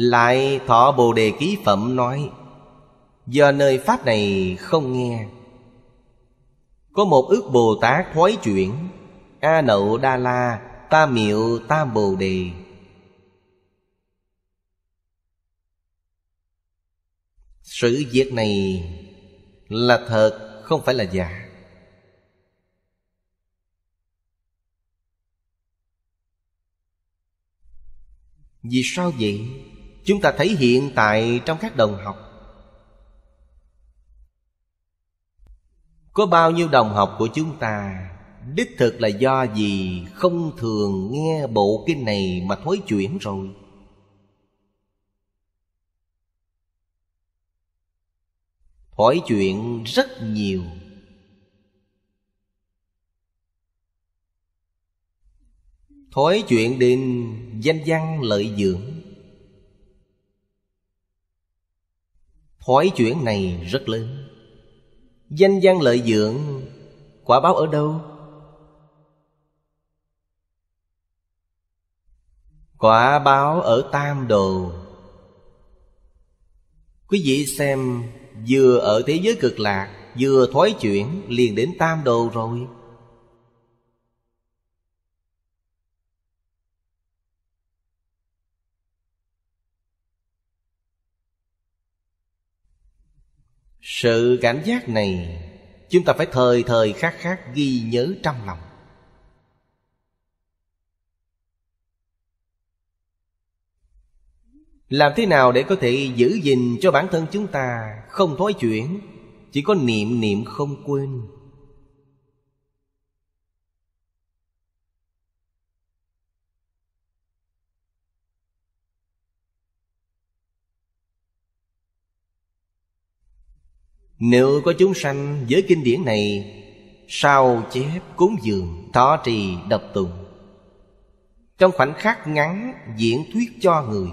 Lại thọ Bồ Đề Ký Phẩm nói Do nơi Pháp này không nghe Có một ước Bồ Tát thoái chuyển A Nậu Đa La Ta Miệu Tam Bồ Đề Sự việc này là thật không phải là giả Vì sao vậy? chúng ta thấy hiện tại trong các đồng học có bao nhiêu đồng học của chúng ta đích thực là do gì không thường nghe bộ kinh này mà thối chuyển rồi thối chuyện rất nhiều thối chuyện đến danh văn lợi dưỡng Hỏi chuyện này rất lớn Danh gian lợi dưỡng Quả báo ở đâu? Quả báo ở tam đồ Quý vị xem Vừa ở thế giới cực lạc Vừa thoái chuyển liền đến tam đồ rồi sự cảm giác này chúng ta phải thời thời khắc khắc ghi nhớ trong lòng làm thế nào để có thể giữ gìn cho bản thân chúng ta không thối chuyển chỉ có niệm niệm không quên Nếu có chúng sanh với kinh điển này Sao chép cúng dường Thọ trì độc tùng Trong khoảnh khắc ngắn Diễn thuyết cho người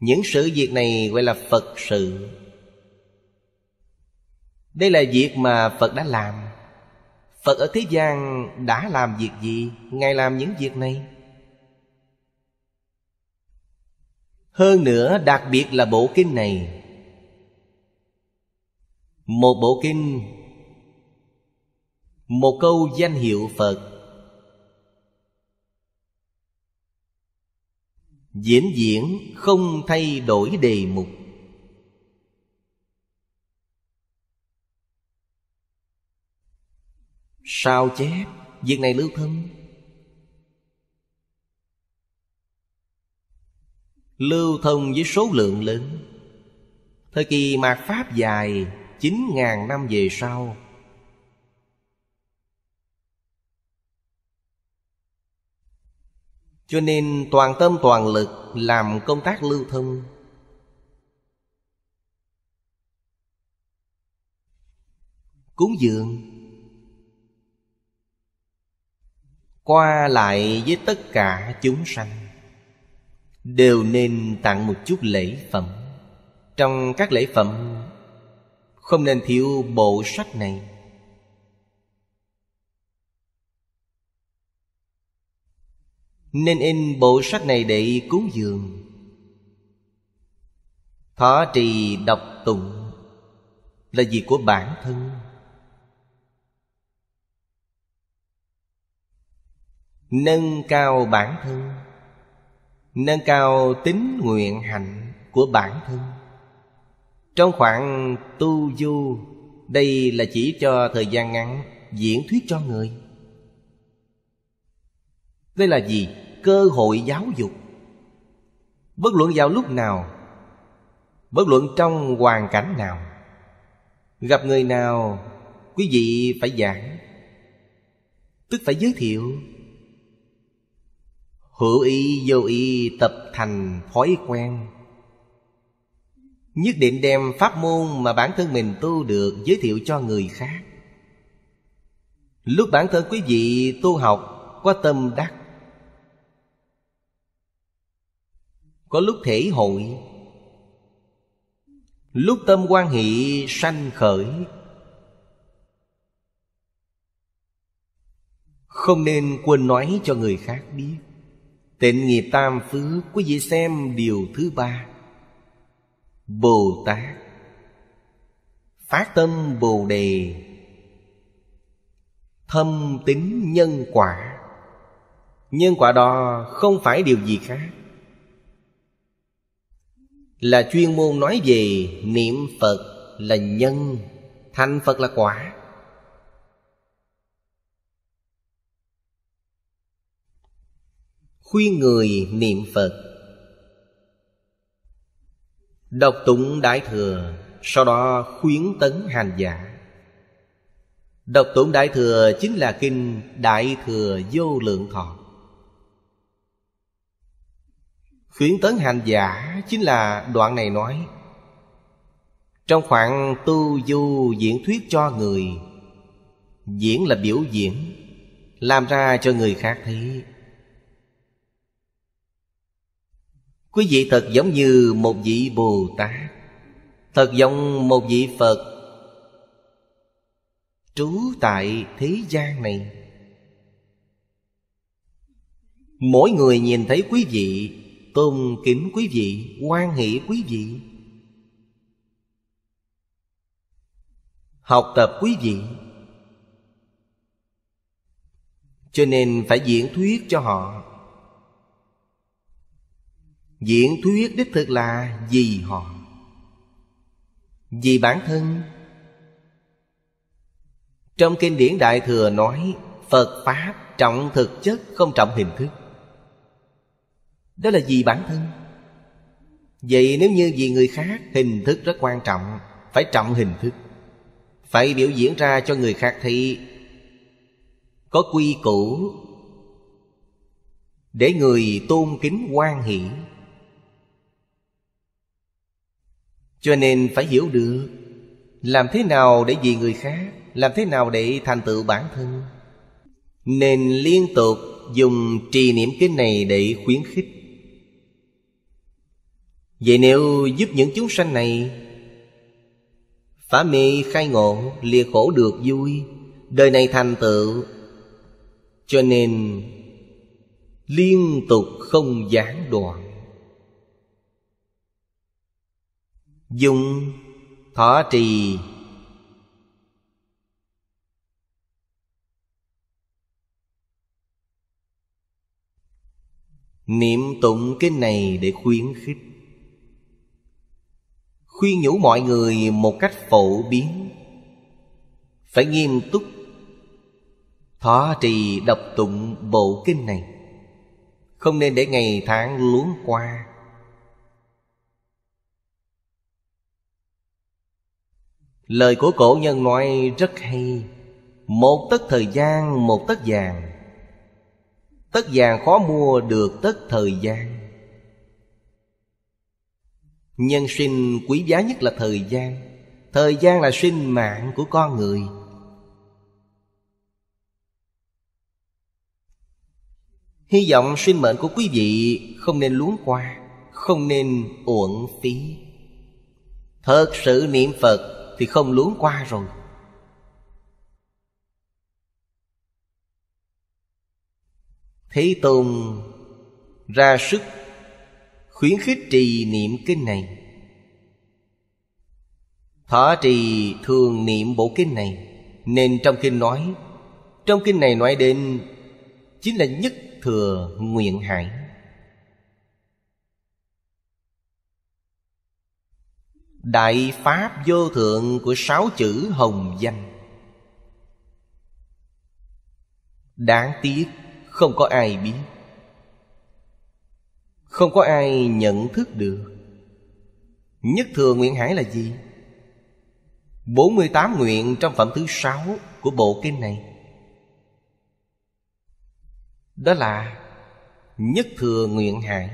Những sự việc này gọi là Phật sự Đây là việc mà Phật đã làm Phật ở thế gian đã làm việc gì Ngài làm những việc này Hơn nữa đặc biệt là bộ kinh này Một bộ kinh Một câu danh hiệu Phật Diễn diễn không thay đổi đề mục Sao chép Việc này lưu thông lưu thông với số lượng lớn thời kỳ mạt pháp dài 9.000 năm về sau cho nên toàn tâm toàn lực làm công tác lưu thông cúng dường qua lại với tất cả chúng sanh đều nên tặng một chút lễ phẩm trong các lễ phẩm không nên thiếu bộ sách này nên in bộ sách này để cúng dường thọ trì đọc tụng là gì của bản thân nâng cao bản thân nâng cao tính nguyện hạnh của bản thân trong khoảng tu du đây là chỉ cho thời gian ngắn diễn thuyết cho người đây là gì cơ hội giáo dục bất luận vào lúc nào bất luận trong hoàn cảnh nào gặp người nào quý vị phải giảng tức phải giới thiệu hữu ý vô ý tập thành thói quen nhất định đem pháp môn mà bản thân mình tu được giới thiệu cho người khác lúc bản thân quý vị tu học có tâm đắc có lúc thể hội lúc tâm quan hệ sanh khởi không nên quên nói cho người khác biết Tịnh nghiệp tam phước Quý vị xem điều thứ ba Bồ Tát Phát tâm Bồ Đề Thâm tính nhân quả Nhân quả đó không phải điều gì khác Là chuyên môn nói về niệm Phật là nhân Thành Phật là quả khuyên người niệm phật đọc tụng đại thừa sau đó khuyến tấn hành giả đọc tụng đại thừa chính là kinh đại thừa vô lượng thọ khuyến tấn hành giả chính là đoạn này nói trong khoảng tu du diễn thuyết cho người diễn là biểu diễn làm ra cho người khác thấy Quý vị thật giống như một vị Bồ Tát Thật giống một vị Phật Trú tại thế gian này Mỗi người nhìn thấy quý vị Tôn kính quý vị quan hỷ quý vị Học tập quý vị Cho nên phải diễn thuyết cho họ diễn thuyết đích thực là vì họ vì bản thân trong kinh điển đại thừa nói phật pháp trọng thực chất không trọng hình thức đó là vì bản thân vậy nếu như vì người khác hình thức rất quan trọng phải trọng hình thức phải biểu diễn ra cho người khác thì có quy củ để người tôn kính quan hiển cho nên phải hiểu được làm thế nào để vì người khác làm thế nào để thành tựu bản thân nên liên tục dùng trì niệm kinh này để khuyến khích vậy nếu giúp những chúng sanh này phá mê khai ngộ lìa khổ được vui đời này thành tựu cho nên liên tục không gián đoạn dùng thọ trì Niệm tụng cái này để khuyến khích Khuyên nhủ mọi người một cách phổ biến Phải nghiêm túc Thọ trì đọc tụng bộ kinh này Không nên để ngày tháng luống qua Lời của cổ nhân nói rất hay Một tất thời gian một tất vàng Tất vàng khó mua được tất thời gian Nhân sinh quý giá nhất là thời gian Thời gian là sinh mạng của con người Hy vọng sinh mệnh của quý vị không nên luống qua Không nên uổng phí Thật sự niệm Phật thì không luống qua rồi thế tôn ra sức khuyến khích trì niệm kinh này thọ trì thường niệm bộ kinh này nên trong kinh nói trong kinh này nói đến chính là nhất thừa nguyện hải đại pháp vô thượng của sáu chữ hồng danh đáng tiếc không có ai biết không có ai nhận thức được nhất thừa nguyện hải là gì Bốn mươi tám nguyện trong phẩm thứ sáu của bộ kinh này đó là nhất thừa nguyện hải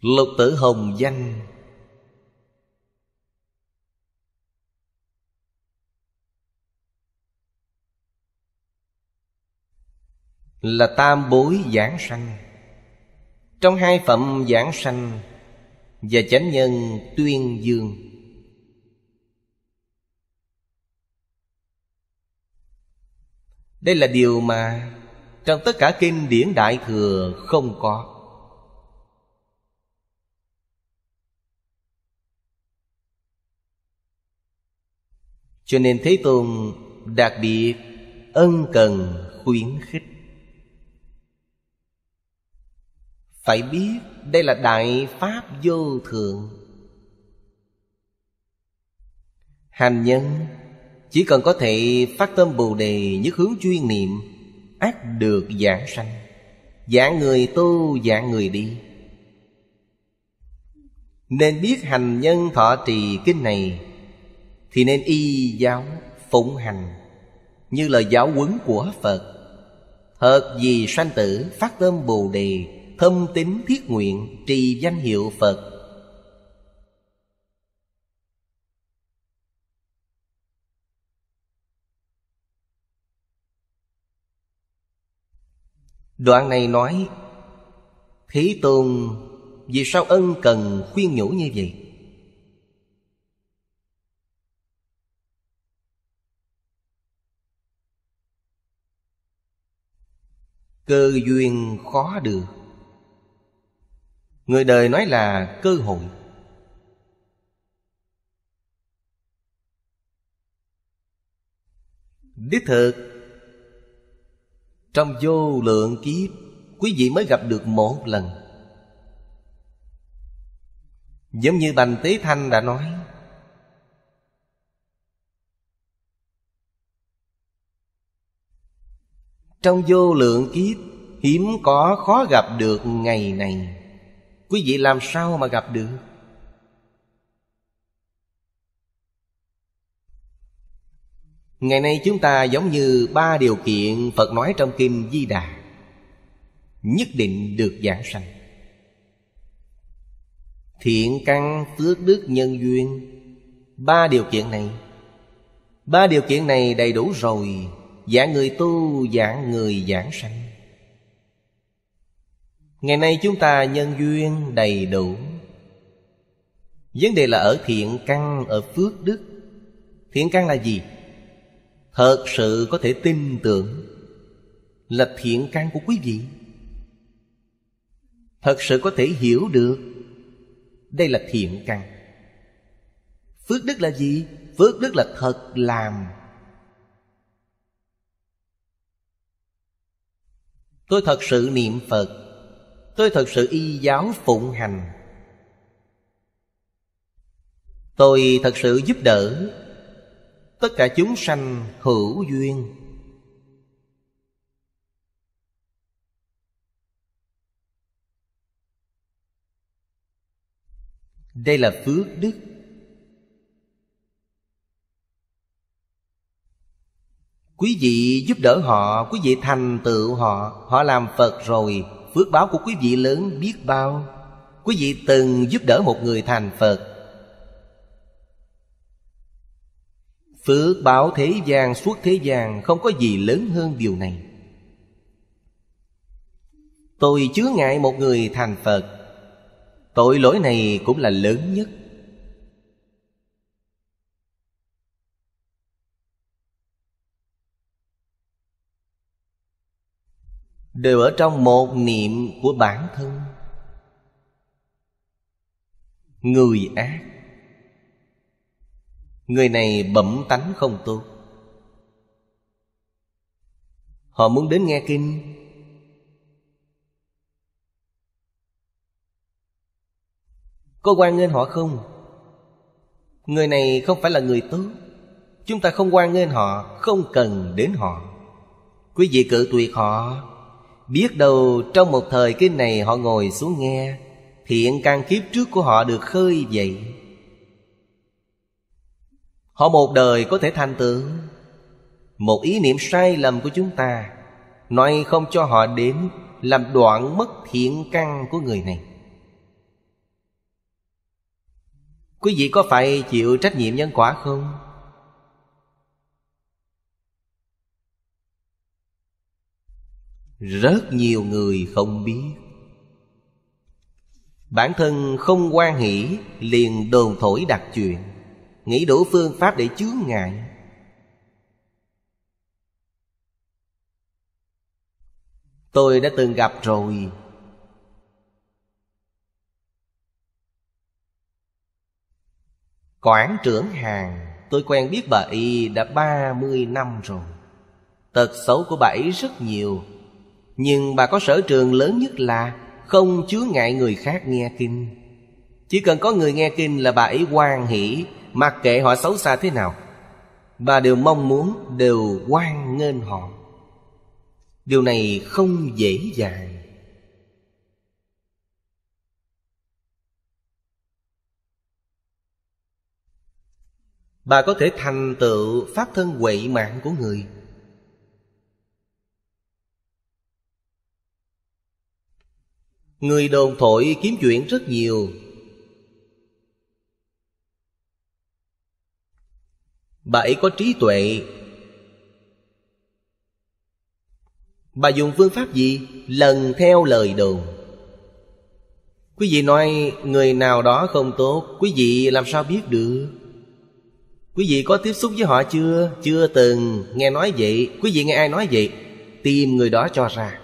Lục tử hồng danh Là tam bối giảng sanh Trong hai phẩm giảng sanh Và chánh nhân tuyên dương Đây là điều mà Trong tất cả kinh điển đại thừa không có Cho nên Thế Tôn đặc biệt ân cần khuyến khích Phải biết đây là Đại Pháp Vô Thượng Hành nhân chỉ cần có thể phát tâm Bồ Đề nhất hướng chuyên niệm Ác được giảng sanh Giảng người tu giảng người đi Nên biết hành nhân thọ trì kinh này thì nên y giáo phụng hành như lời giáo huấn của phật hợp gì sanh tử phát tâm bồ đề thâm tín thiết nguyện trì danh hiệu phật đoạn này nói thế tôn vì sao ân cần khuyên nhủ như vậy cơ duyên khó được người đời nói là cơ hội đích thực trong vô lượng kiếp quý vị mới gặp được một lần giống như bành tế thanh đã nói Trong vô lượng kiếp Hiếm có khó gặp được ngày này Quý vị làm sao mà gặp được Ngày nay chúng ta giống như ba điều kiện Phật nói trong Kim Di Đà Nhất định được giảng sanh Thiện căn phước đức nhân duyên Ba điều kiện này Ba điều kiện này đầy đủ rồi giảng người tu, giảng người giảng sanh Ngày nay chúng ta nhân duyên đầy đủ Vấn đề là ở thiện căn, ở phước đức Thiện căn là gì? Thật sự có thể tin tưởng Là thiện căn của quý vị Thật sự có thể hiểu được Đây là thiện căn Phước đức là gì? Phước đức là thật làm Tôi thật sự niệm Phật Tôi thật sự y giáo phụng hành Tôi thật sự giúp đỡ Tất cả chúng sanh hữu duyên Đây là phước đức Quý vị giúp đỡ họ, quý vị thành tựu họ Họ làm Phật rồi, phước báo của quý vị lớn biết bao Quý vị từng giúp đỡ một người thành Phật Phước báo thế gian suốt thế gian không có gì lớn hơn điều này Tôi chứa ngại một người thành Phật Tội lỗi này cũng là lớn nhất đều ở trong một niệm của bản thân người ác người này bẩm tánh không tốt họ muốn đến nghe kinh có quan nghênh họ không người này không phải là người tốt chúng ta không quan nghênh họ không cần đến họ quý vị cự tuyệt họ Biết đâu trong một thời kinh này họ ngồi xuống nghe Thiện căn kiếp trước của họ được khơi dậy Họ một đời có thể thành tựu Một ý niệm sai lầm của chúng ta Nói không cho họ đến Làm đoạn mất thiện căn của người này Quý vị có phải chịu trách nhiệm nhân quả không? rất nhiều người không biết bản thân không quan hỷ liền đồn thổi đặt chuyện nghĩ đủ phương pháp để chướng ngại tôi đã từng gặp rồi quản trưởng hàng Tôi quen biết bà y đã ba mươi năm rồi Tật xấu của bà ấy rất nhiều nhưng bà có sở trường lớn nhất là không chứa ngại người khác nghe kinh chỉ cần có người nghe kinh là bà ấy hoan hỷ mặc kệ họ xấu xa thế nào bà đều mong muốn đều quan nghênh họ điều này không dễ dàng bà có thể thành tựu pháp thân quậy mạng của người Người đồn thổi kiếm chuyện rất nhiều Bà ấy có trí tuệ Bà dùng phương pháp gì? Lần theo lời đồn Quý vị nói người nào đó không tốt Quý vị làm sao biết được Quý vị có tiếp xúc với họ chưa? Chưa từng nghe nói vậy Quý vị nghe ai nói vậy Tìm người đó cho ra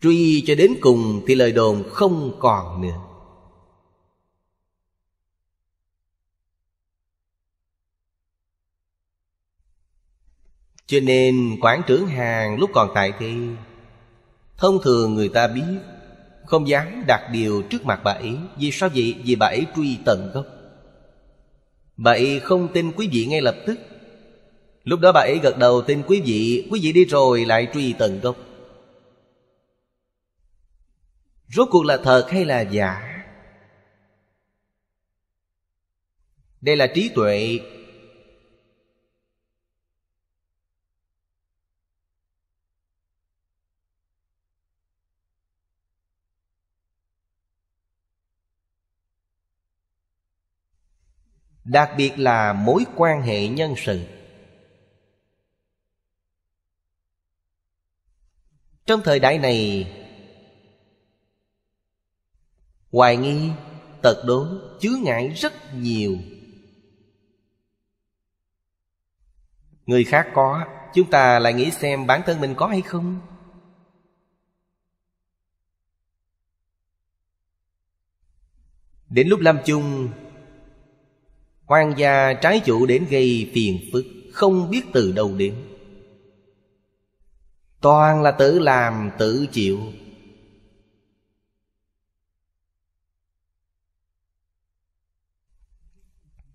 truy cho đến cùng thì lời đồn không còn nữa cho nên quản trưởng hàng lúc còn tại thì thông thường người ta biết không dám đặt điều trước mặt bà ấy vì sao vậy vì bà ấy truy tận gốc bà ấy không tin quý vị ngay lập tức lúc đó bà ấy gật đầu tin quý vị quý vị đi rồi lại truy tận gốc rốt cuộc là thật hay là giả đây là trí tuệ đặc biệt là mối quan hệ nhân sự trong thời đại này hoài nghi tật đố chứa ngại rất nhiều người khác có chúng ta lại nghĩ xem bản thân mình có hay không đến lúc lâm chung hoang gia trái chủ đến gây phiền phức không biết từ đâu đến toàn là tự làm tự chịu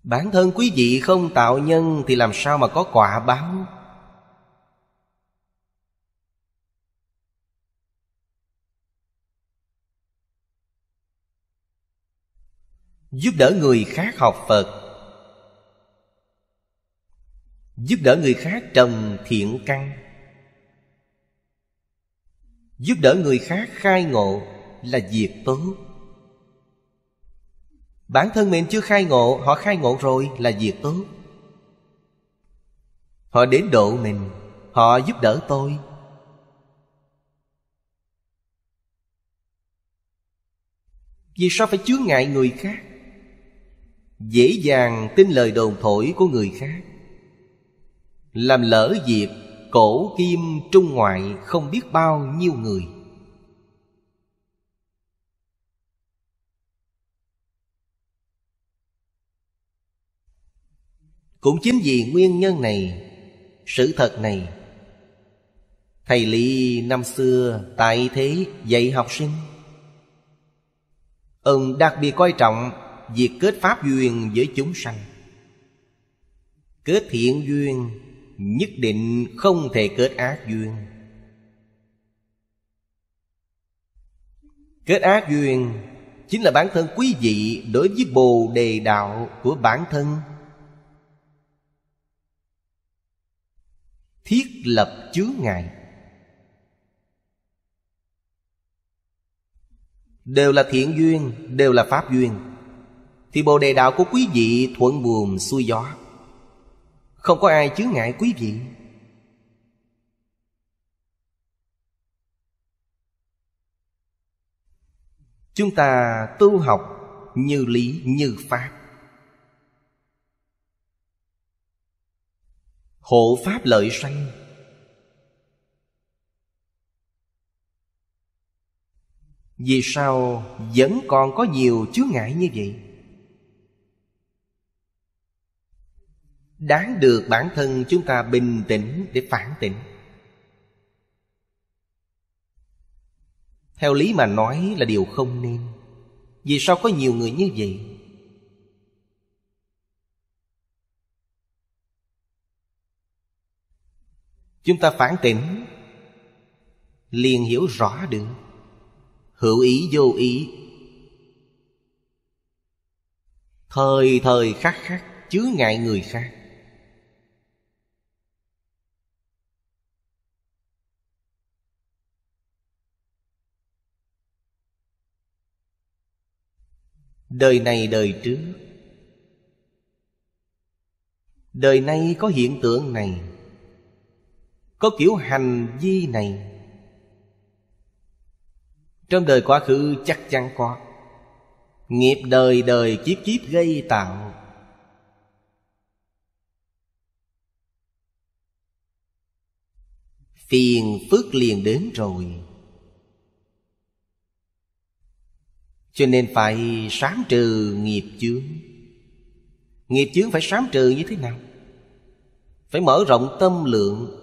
Bản thân quý vị không tạo nhân Thì làm sao mà có quả báo Giúp đỡ người khác học Phật Giúp đỡ người khác trồng thiện căn Giúp đỡ người khác khai ngộ là việc tốt bản thân mình chưa khai ngộ họ khai ngộ rồi là việc tốt họ đến độ mình họ giúp đỡ tôi vì sao phải chướng ngại người khác dễ dàng tin lời đồn thổi của người khác làm lỡ việc cổ kim trung ngoại không biết bao nhiêu người cũng chính vì nguyên nhân này sự thật này thầy lý năm xưa tại thế dạy học sinh ông đặc biệt coi trọng việc kết pháp duyên với chúng sanh kết thiện duyên nhất định không thể kết ác duyên kết ác duyên chính là bản thân quý vị đối với bồ đề đạo của bản thân thiết lập chướng ngại đều là thiện duyên đều là pháp duyên thì bồ đề đạo của quý vị thuận buồm xuôi gió không có ai chướng ngại quý vị chúng ta tu học như lý như pháp Hộ pháp lợi sanh Vì sao vẫn còn có nhiều chướng ngại như vậy? Đáng được bản thân chúng ta bình tĩnh để phản tỉnh Theo lý mà nói là điều không nên Vì sao có nhiều người như vậy? Chúng ta phản tỉnh Liền hiểu rõ được Hữu ý vô ý Thời thời khắc khắc chứa ngại người khác đời này đời trước đời nay có hiện tượng này có kiểu hành vi này trong đời quá khứ chắc chắn có nghiệp đời đời kiếp kiếp gây tạo phiền phức liền đến rồi cho nên phải sám trừ nghiệp chướng nghiệp chướng phải sám trừ như thế nào phải mở rộng tâm lượng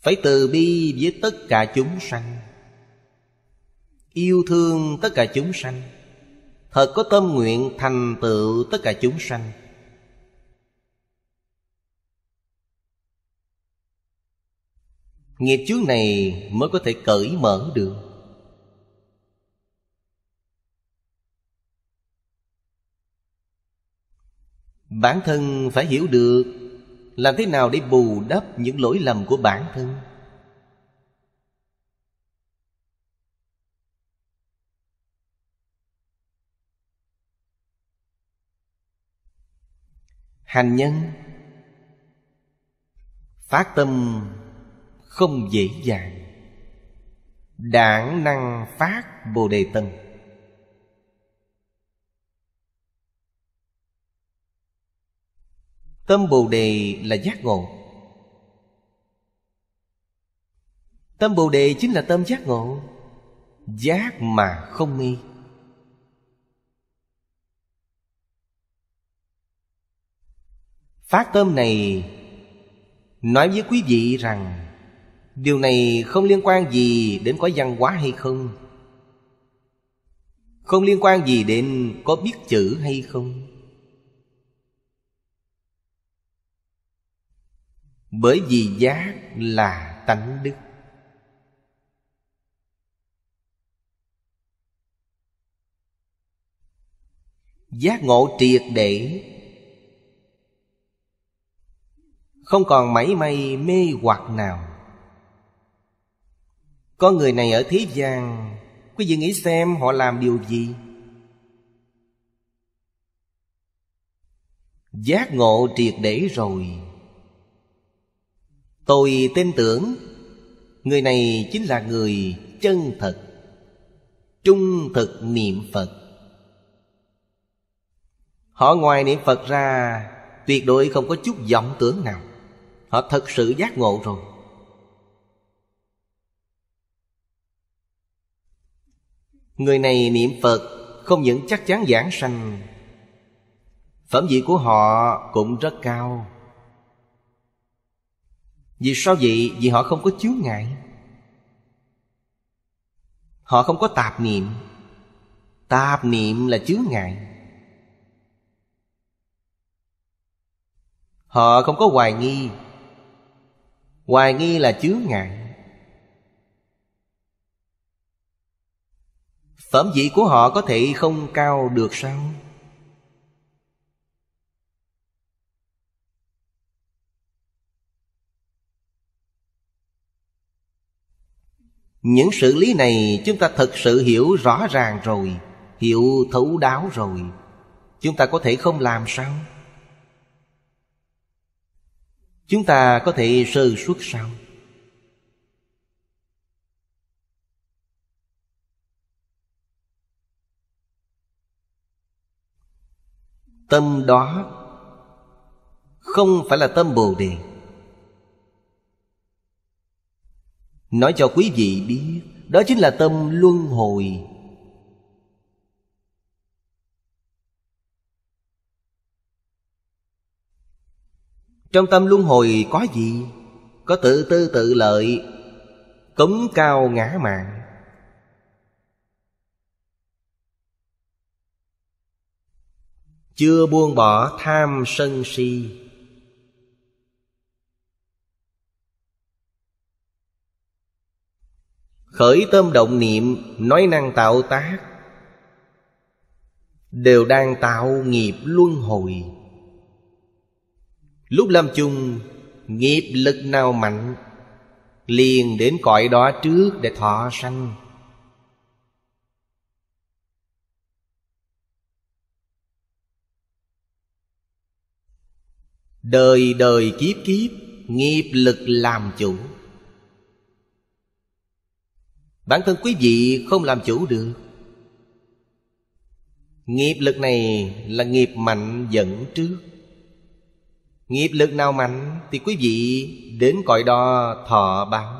phải từ bi với tất cả chúng sanh yêu thương tất cả chúng sanh thật có tâm nguyện thành tựu tất cả chúng sanh nghiệp chướng này mới có thể cởi mở được bản thân phải hiểu được làm thế nào để bù đắp những lỗi lầm của bản thân hành nhân phát tâm không dễ dàng đảng năng phát bồ đề tâm Tâm Bồ Đề là giác ngộ Tâm Bồ Đề chính là tâm giác ngộ Giác mà không nghi Phát tâm này Nói với quý vị rằng Điều này không liên quan gì đến có văn hóa hay không Không liên quan gì đến có biết chữ hay không bởi vì giác là tánh đức giác ngộ triệt để không còn mảy may mê hoặc nào có người này ở thế gian quý vị nghĩ xem họ làm điều gì giác ngộ triệt để rồi tôi tin tưởng người này chính là người chân thật trung thực niệm phật họ ngoài niệm phật ra tuyệt đối không có chút vọng tưởng nào họ thật sự giác ngộ rồi người này niệm phật không những chắc chắn giảng sanh phẩm vị của họ cũng rất cao vì sao vậy? Vì họ không có chướng ngại Họ không có tạp niệm Tạp niệm là chướng ngại Họ không có hoài nghi Hoài nghi là chướng ngại Phẩm vị của họ có thể không cao được sao? những sự lý này chúng ta thật sự hiểu rõ ràng rồi hiểu thấu đáo rồi chúng ta có thể không làm sao chúng ta có thể sơ suất sao tâm đó không phải là tâm bồ đề Nói cho quý vị biết Đó chính là tâm luân hồi Trong tâm luân hồi có gì? Có tự tư tự lợi Cống cao ngã mạng Chưa buông bỏ tham sân si khởi tâm động niệm nói năng tạo tác đều đang tạo nghiệp luân hồi lúc lâm chung nghiệp lực nào mạnh liền đến cõi đó trước để thọ sanh đời đời kiếp kiếp nghiệp lực làm chủ Bản thân quý vị không làm chủ được Nghiệp lực này là nghiệp mạnh dẫn trước Nghiệp lực nào mạnh Thì quý vị đến cõi đo thọ báo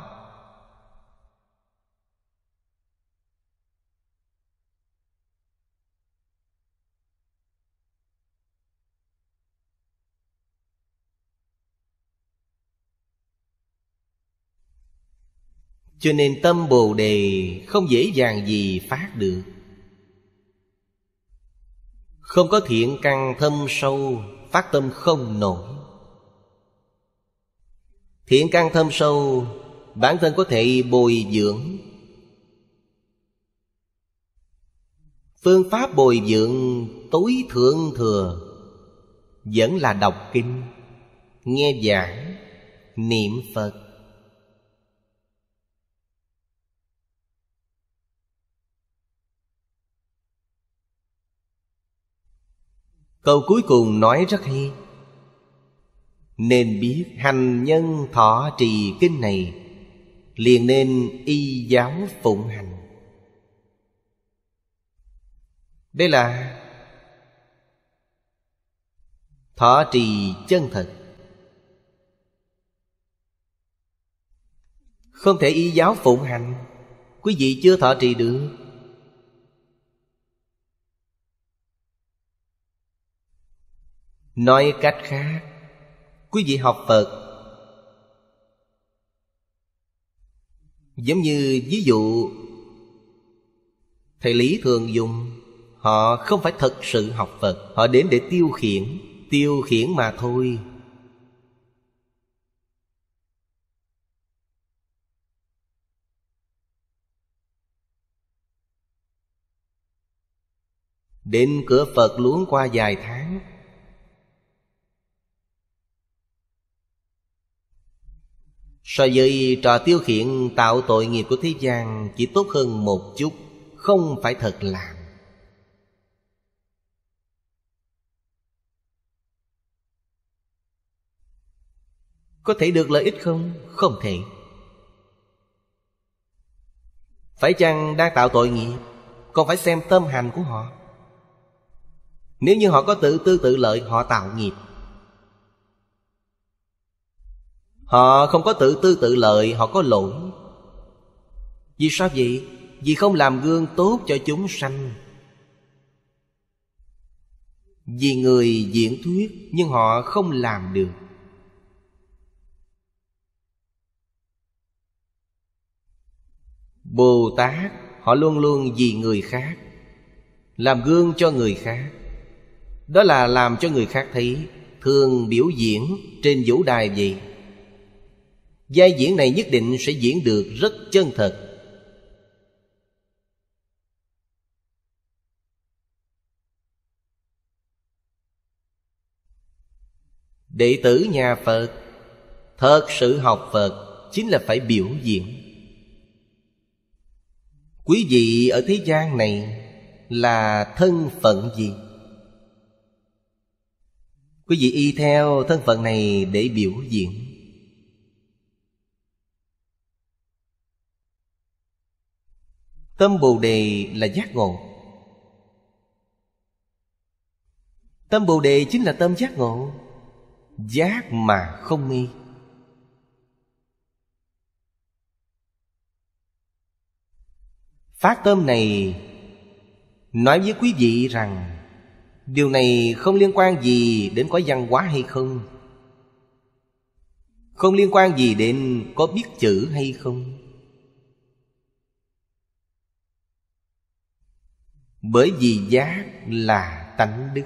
cho nên tâm bồ đề không dễ dàng gì phát được không có thiện căn thâm sâu phát tâm không nổi thiện căn thâm sâu bản thân có thể bồi dưỡng phương pháp bồi dưỡng tối thượng thừa vẫn là đọc kinh nghe giảng niệm phật Câu cuối cùng nói rất hay Nên biết hành nhân thọ trì kinh này Liền nên y giáo phụng hành Đây là Thọ trì chân thật Không thể y giáo phụng hành Quý vị chưa thọ trì được nói cách khác quý vị học phật giống như ví dụ thầy lý thường dùng họ không phải thật sự học phật họ đến để tiêu khiển tiêu khiển mà thôi đến cửa phật luống qua vài tháng So với trò tiêu khiển tạo tội nghiệp của thế gian Chỉ tốt hơn một chút Không phải thật làm Có thể được lợi ích không? Không thể Phải chăng đang tạo tội nghiệp Còn phải xem tâm hành của họ Nếu như họ có tự tư tự lợi Họ tạo nghiệp Họ không có tự tư tự lợi Họ có lỗi Vì sao vậy? Vì không làm gương tốt cho chúng sanh Vì người diễn thuyết Nhưng họ không làm được Bồ Tát Họ luôn luôn vì người khác Làm gương cho người khác Đó là làm cho người khác thấy Thường biểu diễn trên vũ đài vậy Giai diễn này nhất định sẽ diễn được rất chân thật Đệ tử nhà Phật Thật sự học Phật Chính là phải biểu diễn Quý vị ở thế gian này Là thân phận gì? Quý vị y theo thân phận này để biểu diễn Tâm Bồ Đề là giác ngộ Tâm Bồ Đề chính là tâm giác ngộ Giác mà không nghi Phát tâm này Nói với quý vị rằng Điều này không liên quan gì đến có văn hóa hay không Không liên quan gì đến có biết chữ hay không bởi vì giác là tánh đức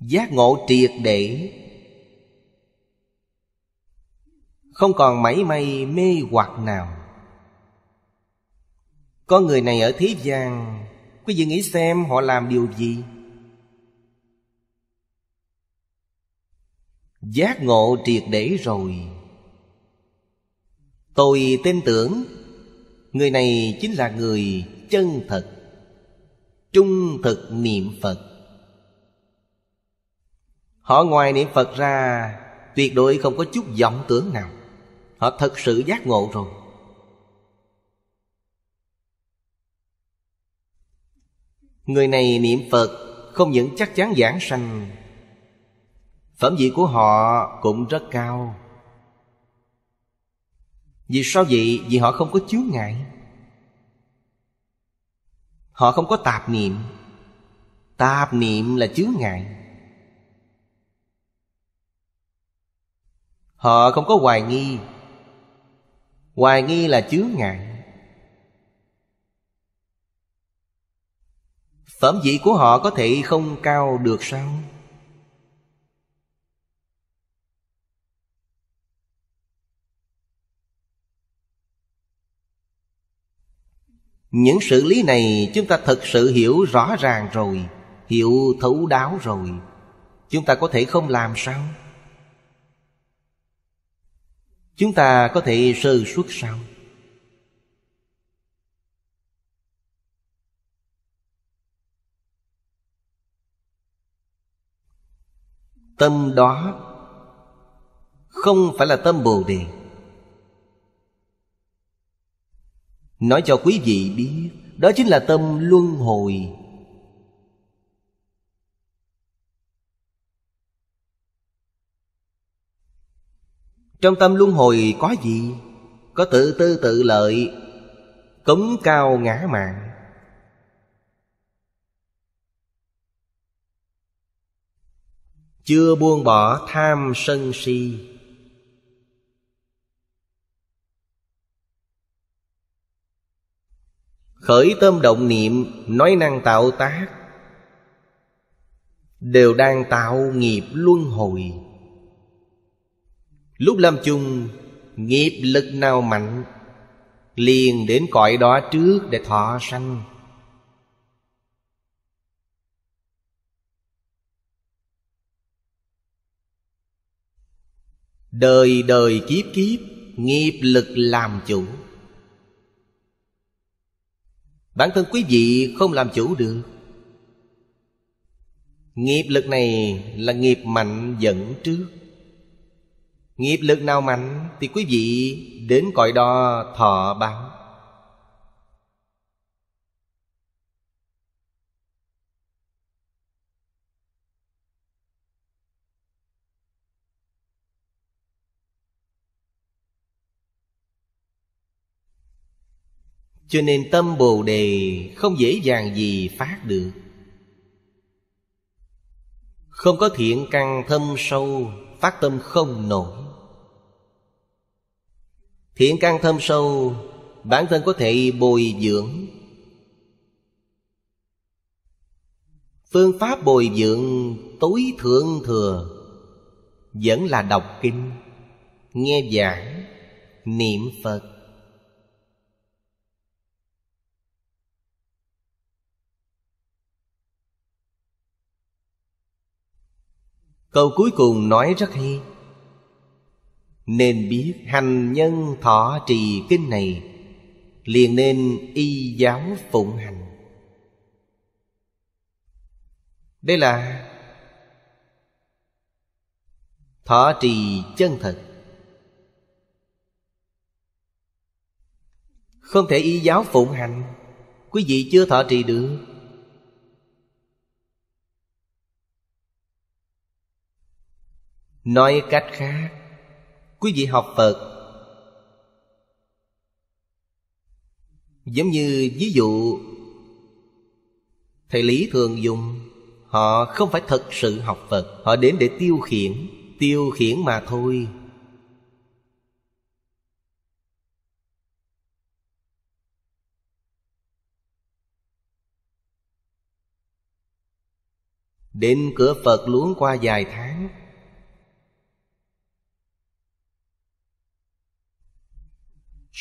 giác ngộ triệt để không còn mảy may mê hoặc nào có người này ở thế gian quý vị nghĩ xem họ làm điều gì giác ngộ triệt để rồi Tôi tin tưởng Người này chính là người chân thật Trung thực niệm Phật Họ ngoài niệm Phật ra Tuyệt đối không có chút vọng tưởng nào Họ thật sự giác ngộ rồi Người này niệm Phật Không những chắc chắn giảng sanh Phẩm vị của họ cũng rất cao vì sao vậy? Vì họ không có chướng ngại Họ không có tạp niệm Tạp niệm là chướng ngại Họ không có hoài nghi Hoài nghi là chướng ngại Phẩm vị của họ có thể không cao được sao? những sự lý này chúng ta thật sự hiểu rõ ràng rồi hiểu thấu đáo rồi chúng ta có thể không làm sao chúng ta có thể sơ suất sao tâm đó không phải là tâm bồ đề nói cho quý vị biết đó chính là tâm luân hồi trong tâm luân hồi có gì có tự tư tự lợi cống cao ngã mạng chưa buông bỏ tham sân si khởi tâm động niệm nói năng tạo tác đều đang tạo nghiệp luân hồi lúc lâm chung nghiệp lực nào mạnh liền đến cõi đó trước để thọ sanh đời đời kiếp kiếp nghiệp lực làm chủ Bản thân quý vị không làm chủ được Nghiệp lực này là nghiệp mạnh dẫn trước Nghiệp lực nào mạnh Thì quý vị đến cõi đo thọ báo cho nên tâm bồ đề không dễ dàng gì phát được không có thiện căn thâm sâu phát tâm không nổi thiện căn thâm sâu bản thân có thể bồi dưỡng phương pháp bồi dưỡng tối thượng thừa vẫn là đọc kinh nghe giảng niệm phật Câu cuối cùng nói rất hay Nên biết hành nhân thọ trì kinh này Liền nên y giáo phụng hành Đây là Thọ trì chân thật Không thể y giáo phụng hành Quý vị chưa thọ trì được nói cách khác quý vị học phật giống như ví dụ thầy lý thường dùng họ không phải thật sự học phật họ đến để tiêu khiển tiêu khiển mà thôi Đến cửa Phật luống qua vài tháng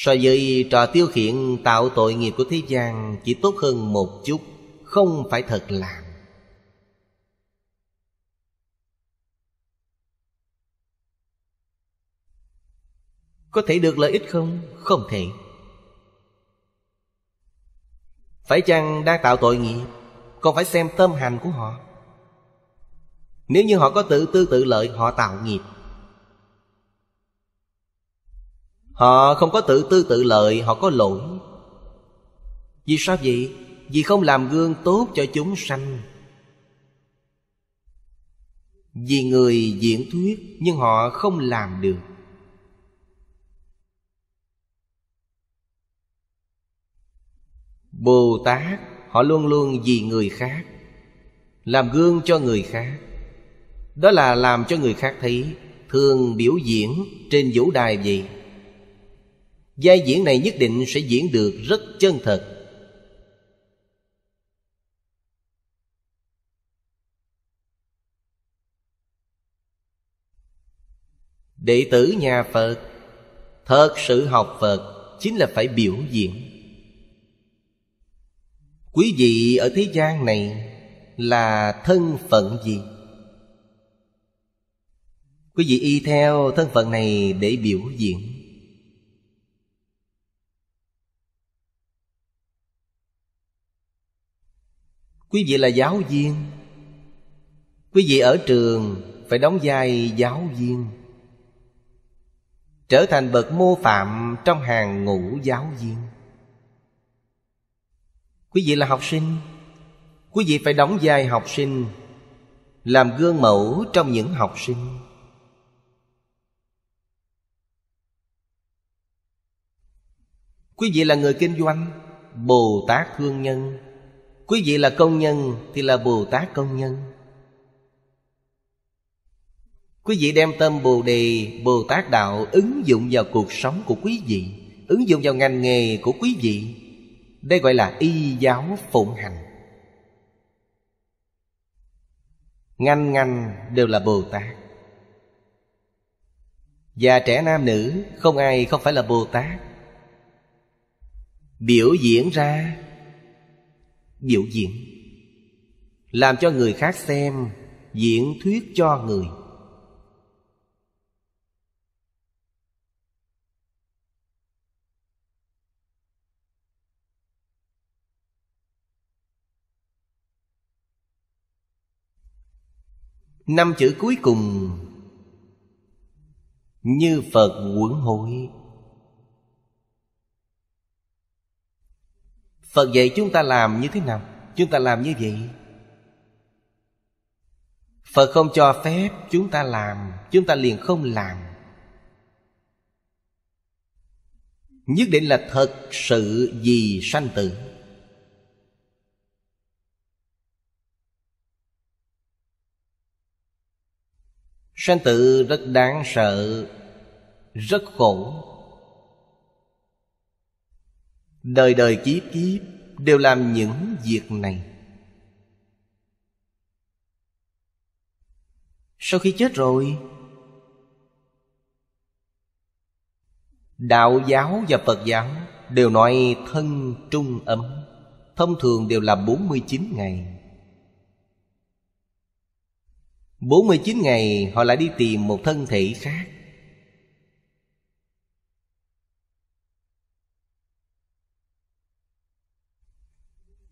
so với trò tiêu khiển tạo tội nghiệp của thế gian chỉ tốt hơn một chút không phải thật làm có thể được lợi ích không không thể phải chăng đang tạo tội nghiệp còn phải xem tâm hành của họ nếu như họ có tự tư tự lợi họ tạo nghiệp Họ không có tự tư tự lợi Họ có lỗi Vì sao vậy? Vì không làm gương tốt cho chúng sanh Vì người diễn thuyết Nhưng họ không làm được Bồ Tát Họ luôn luôn vì người khác Làm gương cho người khác Đó là làm cho người khác thấy Thường biểu diễn trên vũ đài vậy Giai diễn này nhất định sẽ diễn được rất chân thật Đệ tử nhà Phật Thật sự học Phật Chính là phải biểu diễn Quý vị ở thế gian này Là thân phận gì? Quý vị y theo thân phận này để biểu diễn quý vị là giáo viên quý vị ở trường phải đóng vai giáo viên trở thành bậc mô phạm trong hàng ngũ giáo viên quý vị là học sinh quý vị phải đóng vai học sinh làm gương mẫu trong những học sinh quý vị là người kinh doanh bồ tát thương nhân Quý vị là công nhân thì là Bồ Tát công nhân Quý vị đem tâm Bồ Đề, Bồ Tát Đạo ứng dụng vào cuộc sống của quý vị Ứng dụng vào ngành nghề của quý vị Đây gọi là y giáo phụng hành Ngành ngành đều là Bồ Tát Và trẻ nam nữ không ai không phải là Bồ Tát Biểu diễn ra biểu diễn làm cho người khác xem diễn thuyết cho người năm chữ cuối cùng như phật quẩn hội phật dạy chúng ta làm như thế nào chúng ta làm như vậy phật không cho phép chúng ta làm chúng ta liền không làm nhất định là thật sự gì sanh tử sanh tử rất đáng sợ rất khổ đời đời kiếp kiếp đều làm những việc này sau khi chết rồi đạo giáo và phật giáo đều nói thân trung ấm thông thường đều là 49 ngày 49 ngày họ lại đi tìm một thân thể khác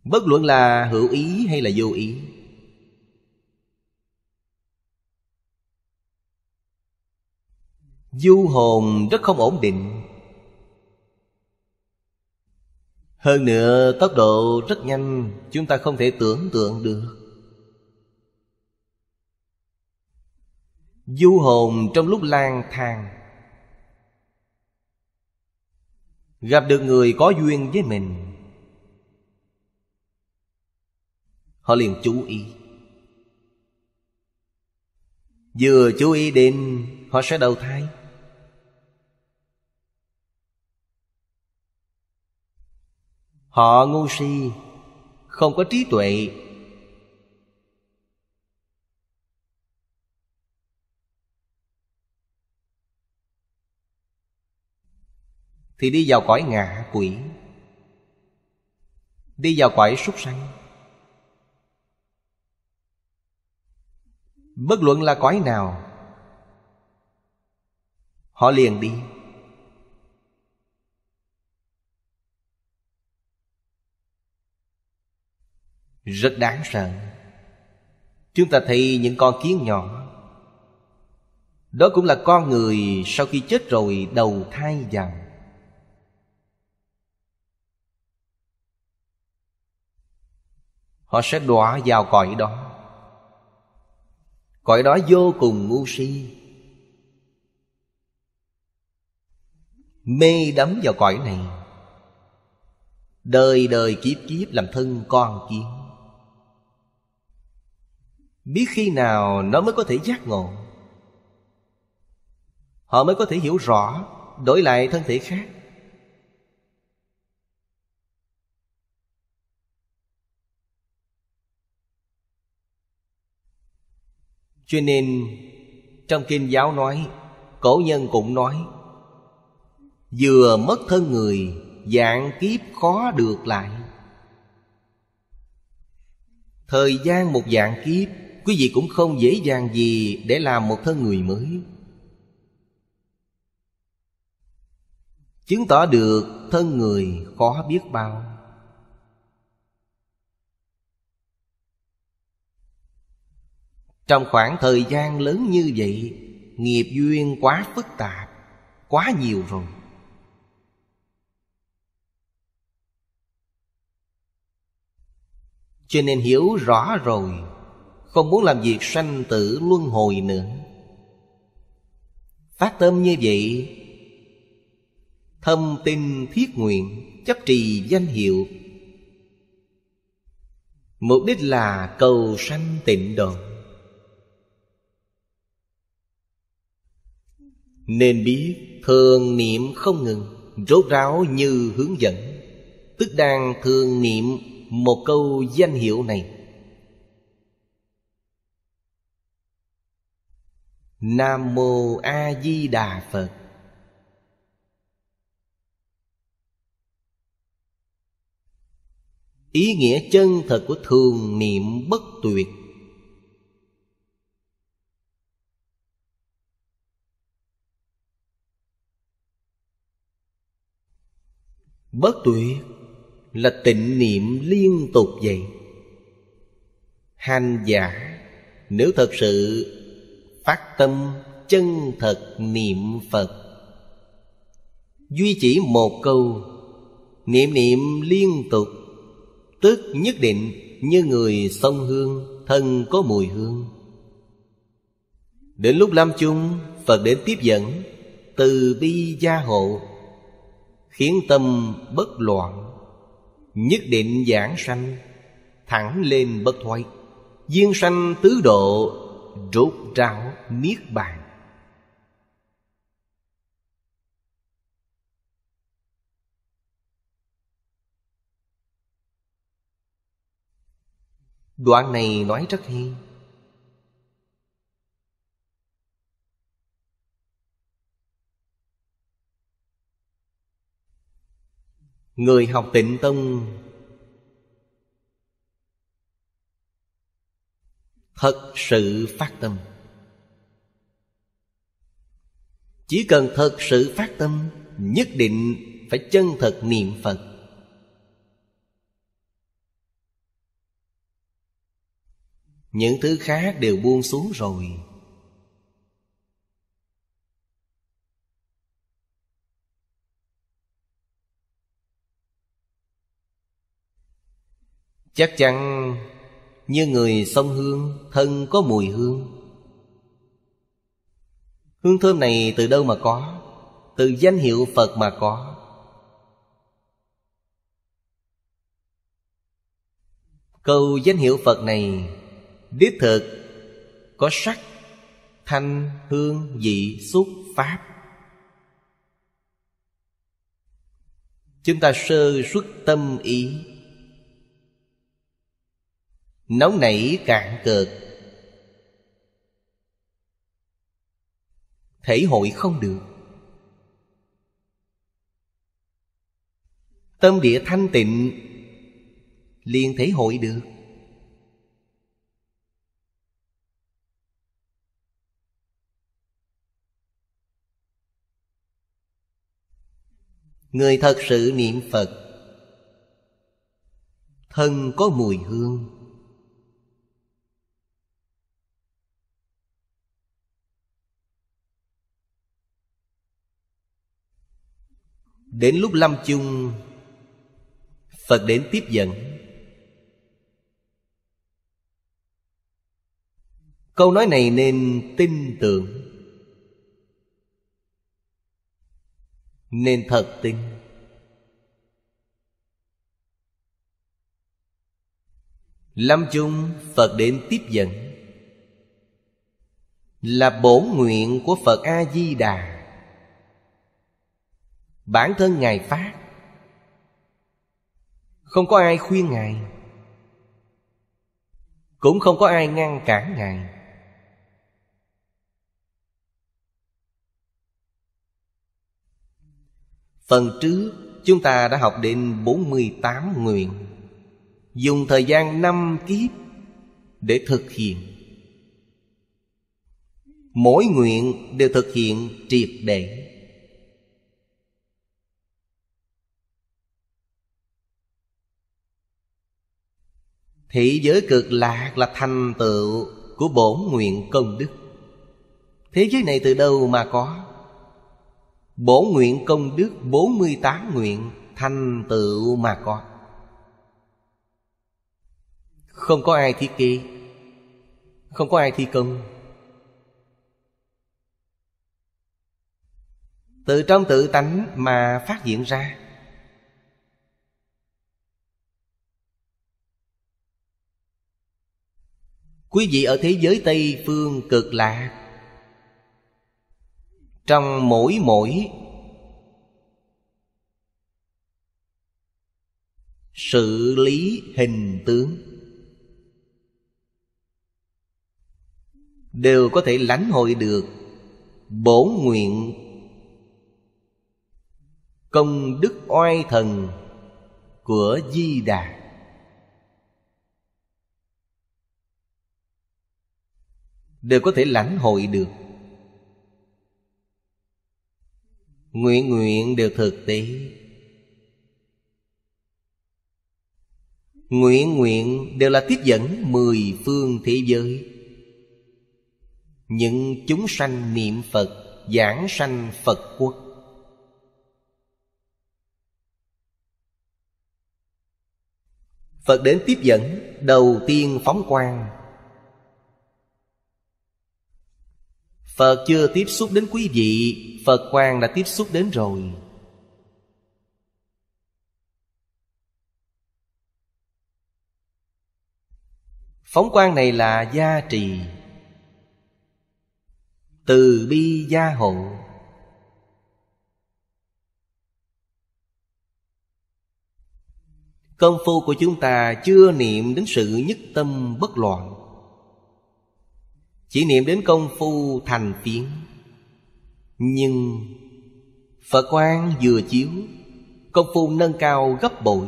bất luận là hữu ý hay là vô ý du hồn rất không ổn định hơn nữa tốc độ rất nhanh chúng ta không thể tưởng tượng được du hồn trong lúc lang thang gặp được người có duyên với mình Họ liền chú ý Vừa chú ý đến Họ sẽ đầu thai Họ ngu si Không có trí tuệ Thì đi vào cõi ngạ quỷ Đi vào cõi súc sanh Bất luận là cõi nào Họ liền đi Rất đáng sợ Chúng ta thấy những con kiến nhỏ Đó cũng là con người sau khi chết rồi đầu thai vào Họ sẽ đọa vào cõi đó cõi đó vô cùng ngu si mê đắm vào cõi này đời đời kiếp kiếp làm thân con kiến biết khi nào nó mới có thể giác ngộ họ mới có thể hiểu rõ đổi lại thân thể khác cho nên trong kinh giáo nói cổ nhân cũng nói vừa mất thân người dạng kiếp khó được lại thời gian một dạng kiếp quý vị cũng không dễ dàng gì để làm một thân người mới chứng tỏ được thân người khó biết bao Trong khoảng thời gian lớn như vậy Nghiệp duyên quá phức tạp Quá nhiều rồi Cho nên hiểu rõ rồi Không muốn làm việc sanh tử luân hồi nữa Phát tâm như vậy Thâm tin thiết nguyện Chấp trì danh hiệu Mục đích là cầu sanh tịnh độ Nên biết thường niệm không ngừng Rốt ráo như hướng dẫn Tức đang thường niệm một câu danh hiệu này Nam Mô A Di Đà Phật Ý nghĩa chân thật của thường niệm bất tuyệt Bất tuyệt là tịnh niệm liên tục vậy Hành giả nếu thật sự phát tâm chân thật niệm Phật Duy chỉ một câu Niệm niệm liên tục Tức nhất định như người sông hương Thân có mùi hương Đến lúc lâm chung Phật đến tiếp dẫn Từ bi gia hộ khiến tâm bất loạn nhất định giảng sanh thẳng lên bất thoái duyên sanh tứ độ rốt ráo niết bàn đoạn này nói rất hay Người học tịnh tông Thật sự phát tâm Chỉ cần thật sự phát tâm Nhất định phải chân thật niệm Phật Những thứ khác đều buông xuống rồi Chắc chắn như người sông hương Thân có mùi hương Hương thơm này từ đâu mà có Từ danh hiệu Phật mà có Câu danh hiệu Phật này Đích thực Có sắc Thanh hương dị xúc pháp Chúng ta sơ xuất tâm ý nóng nảy cạn cợt thể hội không được tâm địa thanh tịnh liền thể hội được người thật sự niệm phật thân có mùi hương Đến lúc lâm chung Phật đến tiếp dẫn Câu nói này nên tin tưởng Nên thật tin Lâm chung Phật đến tiếp dẫn Là bổ nguyện của Phật A-di-đà bản thân ngài phát không có ai khuyên ngài cũng không có ai ngăn cản ngài phần trước chúng ta đã học đến 48 nguyện dùng thời gian năm kiếp để thực hiện mỗi nguyện đều thực hiện triệt để Thị giới cực lạc là thành tựu của bổn nguyện công đức Thế giới này từ đâu mà có Bổ nguyện công đức 48 nguyện thành tựu mà có Không có ai thiết kế Không có ai thi công Từ trong tự tánh mà phát hiện ra Quý vị ở thế giới Tây Phương cực lạc Trong mỗi mỗi xử lý hình tướng Đều có thể lãnh hội được bổ nguyện Công đức oai thần Của Di Đà đều có thể lãnh hội được nguyện nguyện đều thực tế nguyện nguyện đều là tiếp dẫn mười phương thế giới những chúng sanh niệm phật giảng sanh phật quốc phật đến tiếp dẫn đầu tiên phóng quang Phật chưa tiếp xúc đến quý vị Phật quan đã tiếp xúc đến rồi Phóng quan này là gia trì Từ bi gia hộ Công phu của chúng ta chưa niệm đến sự nhất tâm bất loạn chỉ niệm đến công phu thành phiến Nhưng Phật quan vừa chiếu Công phu nâng cao gấp bội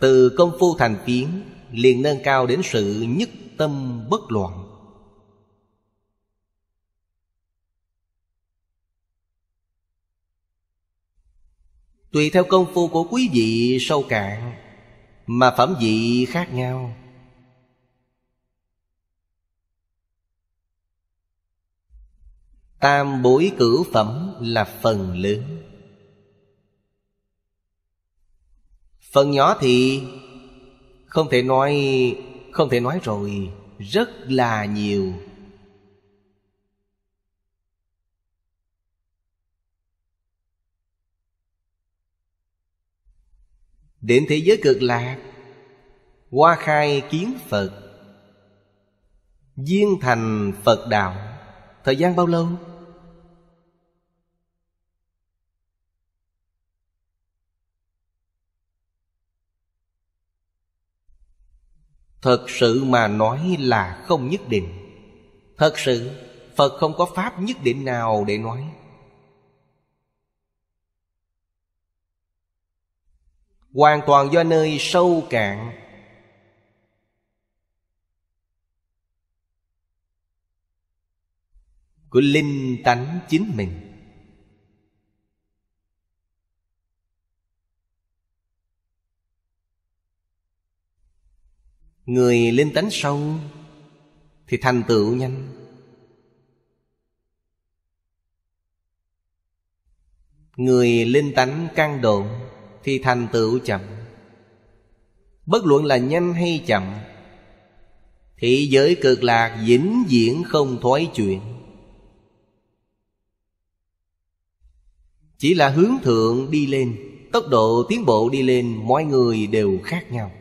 Từ công phu thành kiến Liền nâng cao đến sự nhất tâm bất loạn Tùy theo công phu của quý vị sâu cạn Mà phẩm vị khác nhau tam bối cửu phẩm là phần lớn phần nhỏ thì không thể nói không thể nói rồi rất là nhiều đến thế giới cực lạc hoa khai kiến phật viên thành phật đạo thời gian bao lâu thật sự mà nói là không nhất định thật sự phật không có pháp nhất định nào để nói hoàn toàn do nơi sâu cạn của linh tánh chính mình Người lên tánh sâu Thì thành tựu nhanh Người linh tánh căng độ Thì thành tựu chậm Bất luận là nhanh hay chậm thì giới cực lạc vĩnh viễn không thoái chuyện Chỉ là hướng thượng đi lên Tốc độ tiến bộ đi lên Mọi người đều khác nhau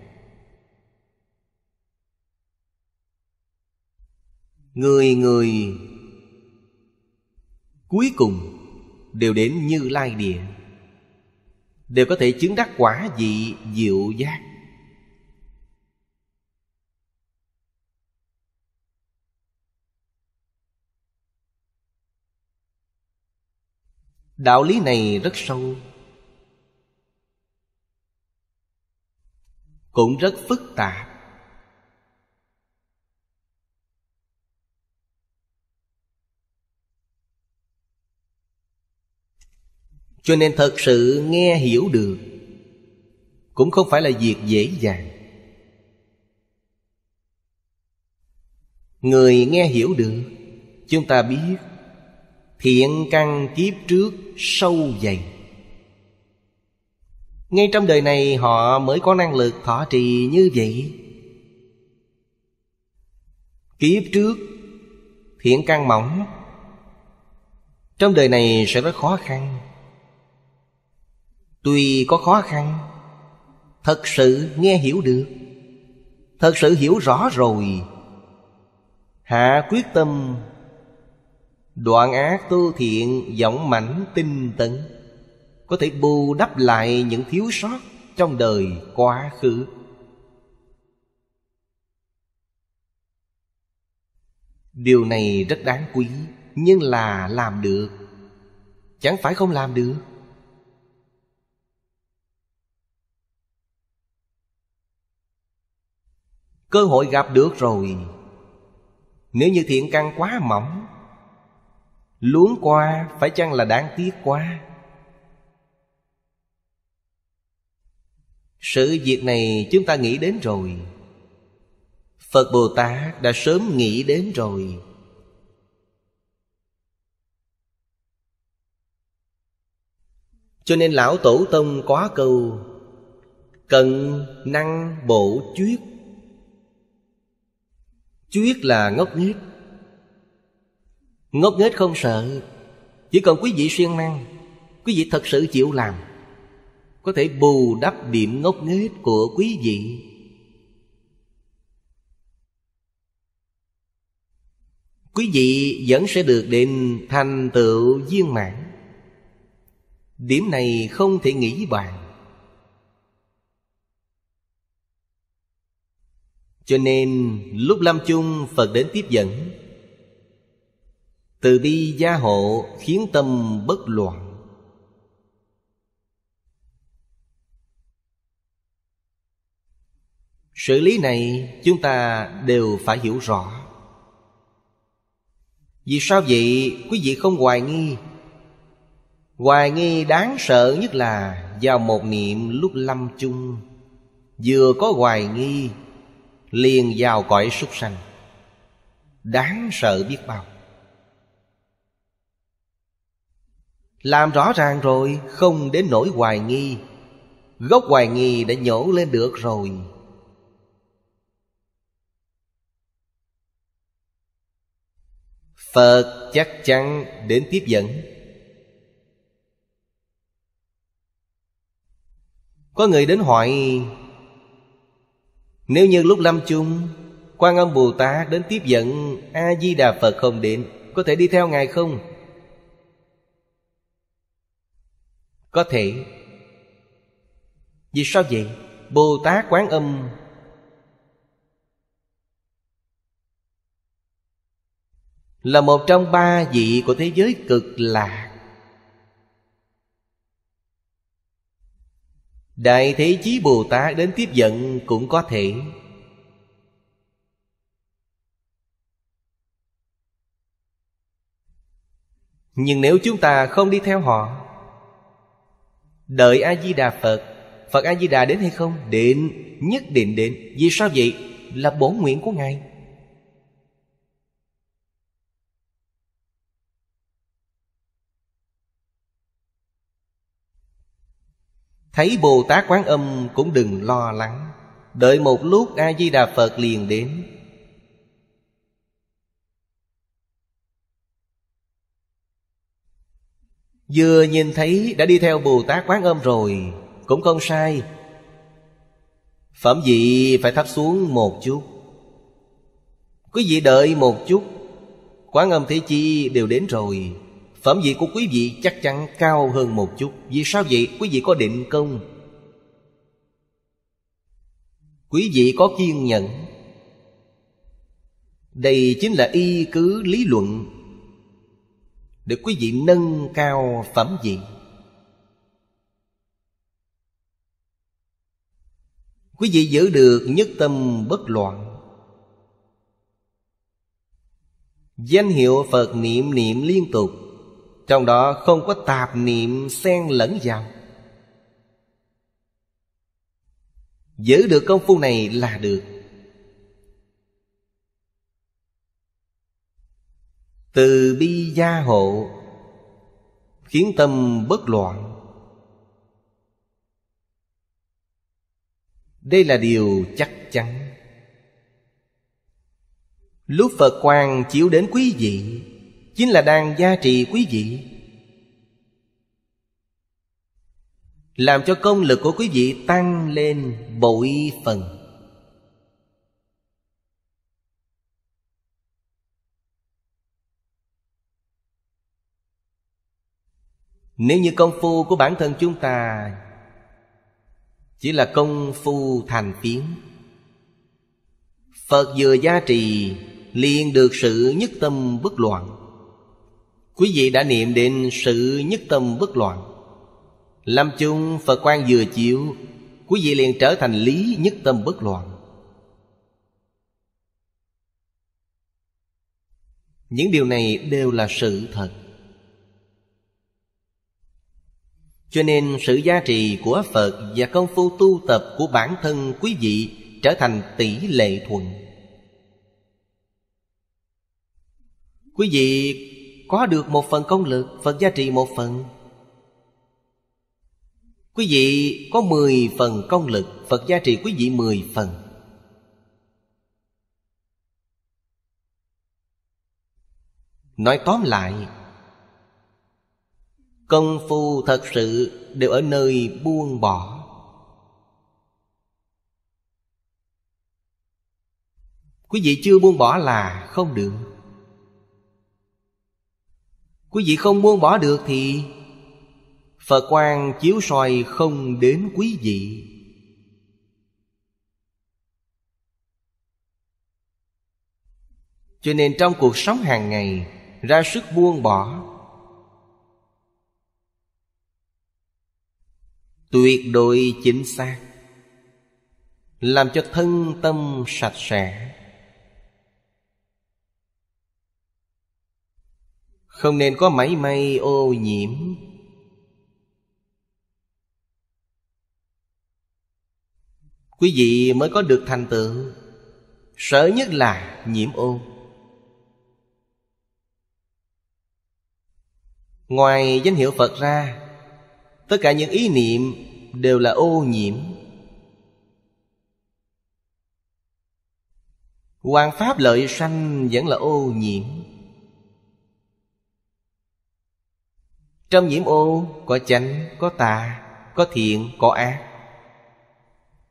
người người cuối cùng đều đến như lai địa đều có thể chứng đắc quả vị diệu giác đạo lý này rất sâu cũng rất phức tạp cho nên thật sự nghe hiểu được cũng không phải là việc dễ dàng người nghe hiểu được chúng ta biết thiện căn kiếp trước sâu dày ngay trong đời này họ mới có năng lực thọ trì như vậy kiếp trước thiện căn mỏng trong đời này sẽ rất khó khăn Tuy có khó khăn Thật sự nghe hiểu được Thật sự hiểu rõ rồi Hạ quyết tâm Đoạn ác tu thiện giọng mãnh tinh tấn Có thể bù đắp lại những thiếu sót Trong đời quá khứ Điều này rất đáng quý Nhưng là làm được Chẳng phải không làm được cơ hội gặp được rồi nếu như thiện căn quá mỏng luống qua phải chăng là đáng tiếc quá sự việc này chúng ta nghĩ đến rồi phật bồ tát đã sớm nghĩ đến rồi cho nên lão tổ tông có câu cần năng bổ chuyết chú Chuyết là ngốc nghếch Ngốc nghếch không sợ Chỉ cần quý vị siêng năng Quý vị thật sự chịu làm Có thể bù đắp điểm ngốc nghếch của quý vị Quý vị vẫn sẽ được đến thành tựu viên mãn Điểm này không thể nghĩ bàn Cho nên lúc lâm chung Phật đến tiếp dẫn Từ bi gia hộ khiến tâm bất loạn Sự lý này chúng ta đều phải hiểu rõ Vì sao vậy quý vị không hoài nghi Hoài nghi đáng sợ nhất là Vào một niệm lúc lâm chung Vừa có hoài nghi liền vào cõi súc sanh đáng sợ biết bao làm rõ ràng rồi không đến nỗi hoài nghi gốc hoài nghi đã nhổ lên được rồi phật chắc chắn đến tiếp dẫn có người đến hỏi nếu như lúc lâm chung Quan âm Bồ Tát đến tiếp dẫn A-di-đà Phật không đến Có thể đi theo Ngài không? Có thể Vì sao vậy? Bồ Tát Quán Âm Là một trong ba vị của thế giới cực lạc Đại Thế Chí Bồ Tát đến tiếp dẫn cũng có thể Nhưng nếu chúng ta không đi theo họ Đợi A-di-đà Phật Phật A-di-đà đến hay không? Đến, nhất định đến Vì sao vậy? Là bổ nguyện của Ngài Thấy Bồ Tát Quán Âm cũng đừng lo lắng Đợi một lúc A-di-đà Phật liền đến Vừa nhìn thấy đã đi theo Bồ Tát Quán Âm rồi Cũng không sai Phẩm vị phải thấp xuống một chút Quý vị đợi một chút Quán Âm Thế Chi đều đến rồi Phẩm vị của quý vị chắc chắn cao hơn một chút Vì sao vậy? Quý vị có định công Quý vị có kiên nhẫn Đây chính là y cứ lý luận Để quý vị nâng cao phẩm vị Quý vị giữ được nhất tâm bất loạn Danh hiệu Phật niệm niệm liên tục trong đó không có tạp niệm xen lẫn vào giữ được công phu này là được từ bi gia hộ khiến tâm bất loạn đây là điều chắc chắn lúc phật quang chiếu đến quý vị chính là đang gia trì quý vị làm cho công lực của quý vị tăng lên bội phần nếu như công phu của bản thân chúng ta chỉ là công phu thành kiến phật vừa gia trì liền được sự nhất tâm bất loạn Quý vị đã niệm định sự nhất tâm bất loạn Lâm chung Phật quan vừa chịu Quý vị liền trở thành lý nhất tâm bất loạn Những điều này đều là sự thật Cho nên sự giá trị của Phật Và công phu tu tập của bản thân quý vị Trở thành tỷ lệ thuận Quý vị có được một phần công lực Phật gia trị một phần Quý vị có 10 phần công lực Phật gia trị quý vị 10 phần Nói tóm lại Công phu thật sự đều ở nơi buông bỏ Quý vị chưa buông bỏ là không được Quý vị không buông bỏ được thì Phật quan chiếu soi không đến quý vị Cho nên trong cuộc sống hàng ngày Ra sức buông bỏ Tuyệt đối chính xác Làm cho thân tâm sạch sẽ không nên có máy may ô nhiễm quý vị mới có được thành tựu sợ nhất là nhiễm ô ngoài danh hiệu phật ra tất cả những ý niệm đều là ô nhiễm hoàng pháp lợi sanh vẫn là ô nhiễm Trong nhiễm ô có chánh, có tà, có thiện, có ác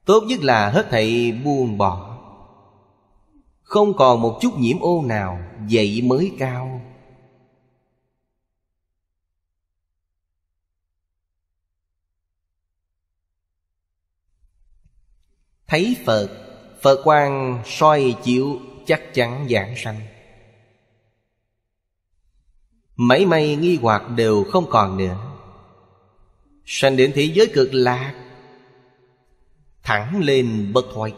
Tốt nhất là hết thảy buông bỏ Không còn một chút nhiễm ô nào Vậy mới cao Thấy Phật Phật quan soi chiếu chắc chắn giảng sanh Mấy may nghi hoặc đều không còn nữa Sanh đến thế giới cực lạc Thẳng lên bất thoại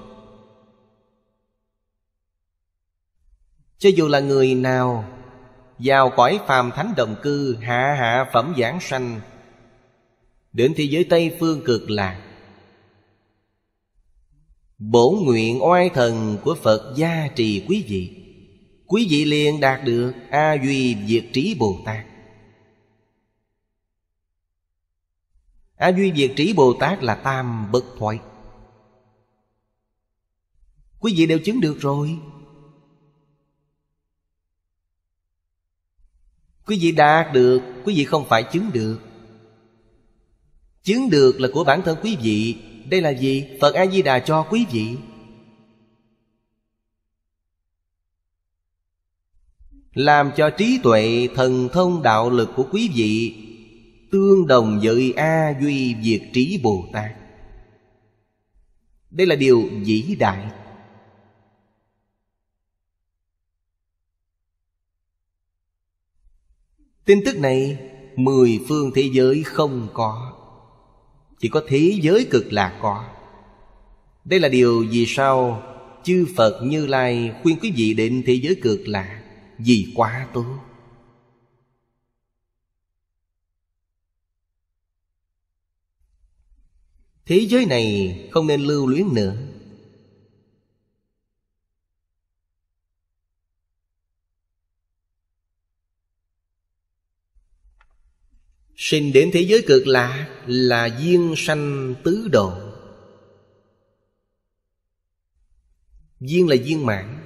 Cho dù là người nào Vào cõi phàm thánh đồng cư Hạ hạ phẩm giảng sanh Đến thế giới Tây phương cực lạc Bổ nguyện oai thần của Phật gia trì quý vị quý vị liền đạt được a duy diệt trí bồ tát a duy diệt trí bồ tát là tam bất thoại quý vị đều chứng được rồi quý vị đạt được quý vị không phải chứng được chứng được là của bản thân quý vị đây là gì phật a di đà cho quý vị làm cho trí tuệ thần thông đạo lực của quý vị tương đồng với a duy diệt trí bồ tát đây là điều vĩ đại tin tức này mười phương thế giới không có chỉ có thế giới cực lạc có đây là điều vì sao chư phật như lai khuyên quý vị đến thế giới cực lạc vì quá tốt thế giới này không nên lưu luyến nữa sinh đến thế giới cực lạ là duyên sanh tứ độ duyên là duyên mạng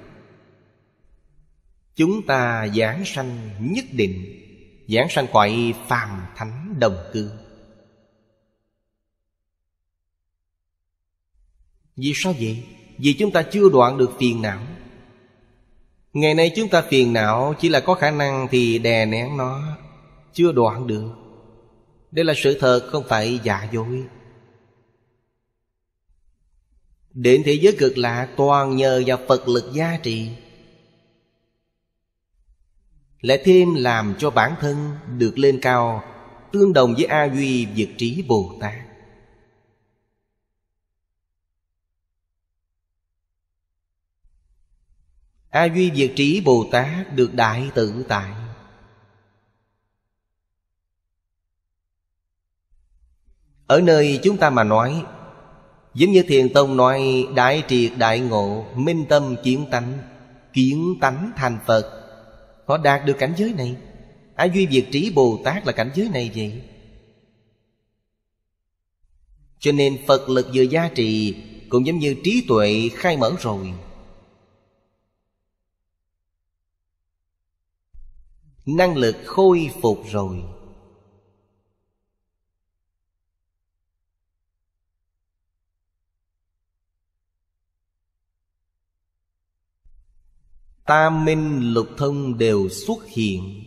Chúng ta giảng sanh nhất định Giảng sanh quậy phàm thánh đồng cư Vì sao vậy? Vì chúng ta chưa đoạn được phiền não Ngày nay chúng ta phiền não Chỉ là có khả năng thì đè nén nó Chưa đoạn được Đây là sự thật không phải giả dối Đến thế giới cực lạ toàn nhờ vào Phật lực gia trì lại thêm làm cho bản thân được lên cao tương đồng với a duy vật trí bồ tát a duy vật trí bồ tát được đại tự tại ở nơi chúng ta mà nói giống như thiền tông nói đại triệt đại ngộ minh tâm kiến tánh kiến tánh thành phật Họ đạt được cảnh giới này Ai duy việt trí Bồ Tát là cảnh giới này vậy Cho nên Phật lực vừa gia trì Cũng giống như trí tuệ khai mở rồi Năng lực khôi phục rồi tam minh lục thông đều xuất hiện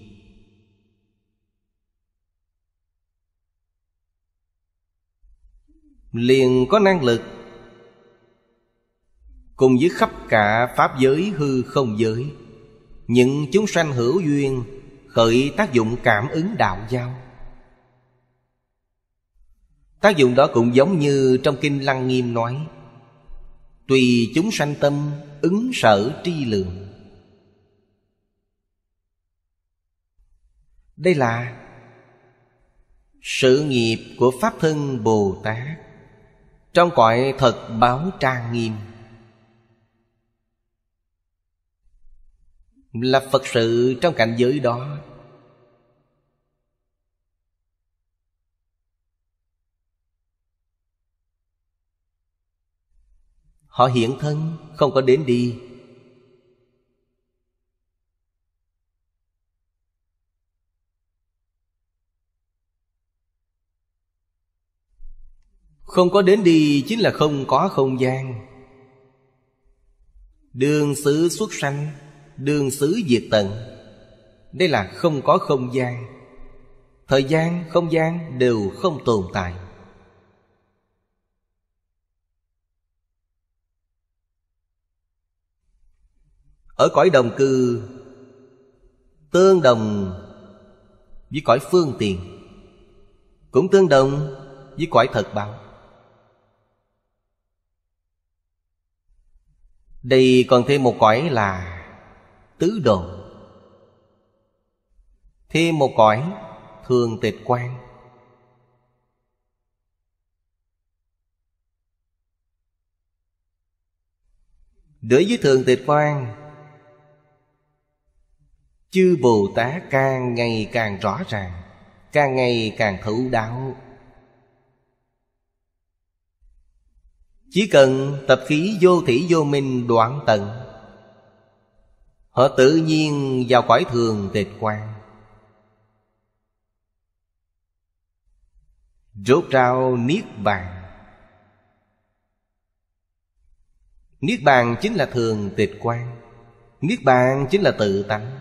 liền có năng lực cùng với khắp cả pháp giới hư không giới những chúng sanh hữu duyên khởi tác dụng cảm ứng đạo giao tác dụng đó cũng giống như trong kinh lăng nghiêm nói tùy chúng sanh tâm ứng sở tri lượng đây là sự nghiệp của pháp thân bồ tát trong cõi thật báo trang nghiêm là phật sự trong cảnh giới đó họ hiện thân không có đến đi Không có đến đi chính là không có không gian Đường xứ xuất sanh Đường xứ diệt tận Đây là không có không gian Thời gian, không gian đều không tồn tại Ở cõi đồng cư Tương đồng với cõi phương tiện Cũng tương đồng với cõi thật báo Đây còn thêm một cõi là Tứ độ Thêm một cõi Thường tịch quan Đối với thường tịch quan Chư Bồ Tát càng ngày càng rõ ràng Càng ngày càng thấu đáo Chỉ cần tập khí vô thủy vô minh đoạn tận Họ tự nhiên vào cõi thường tịch quan Rốt rao Niết Bàn Niết Bàn chính là thường tịch quan Niết Bàn chính là tự tánh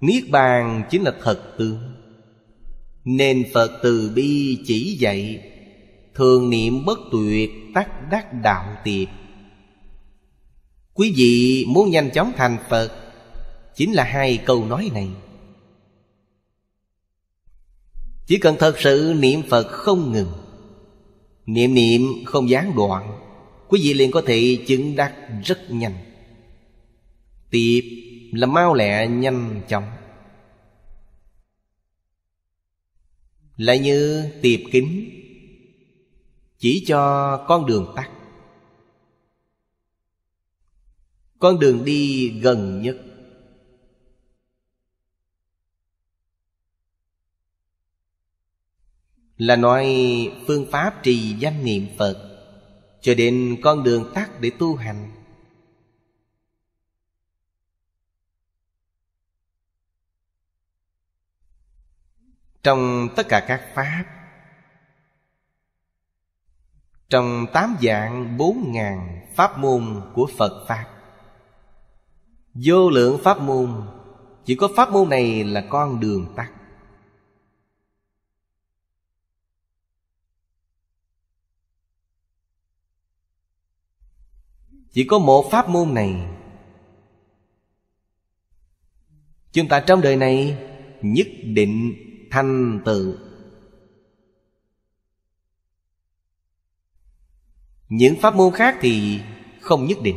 Niết Bàn chính là thật tướng Nên Phật từ bi chỉ dạy thường niệm bất tuyệt tắc đắc đạo tiệp. quý vị muốn nhanh chóng thành phật chính là hai câu nói này chỉ cần thật sự niệm phật không ngừng niệm niệm không gián đoạn quý vị liền có thể chứng đắc rất nhanh tiệp là mau lẹ nhanh chóng lại như tiệp kính chỉ cho con đường tắt con đường đi gần nhất là nói phương pháp trì danh niệm phật cho đến con đường tắt để tu hành trong tất cả các pháp trong tám dạng bốn ngàn pháp môn của Phật Pháp Vô lượng pháp môn Chỉ có pháp môn này là con đường tắt Chỉ có một pháp môn này Chúng ta trong đời này Nhất định thành tựu những pháp môn khác thì không nhất định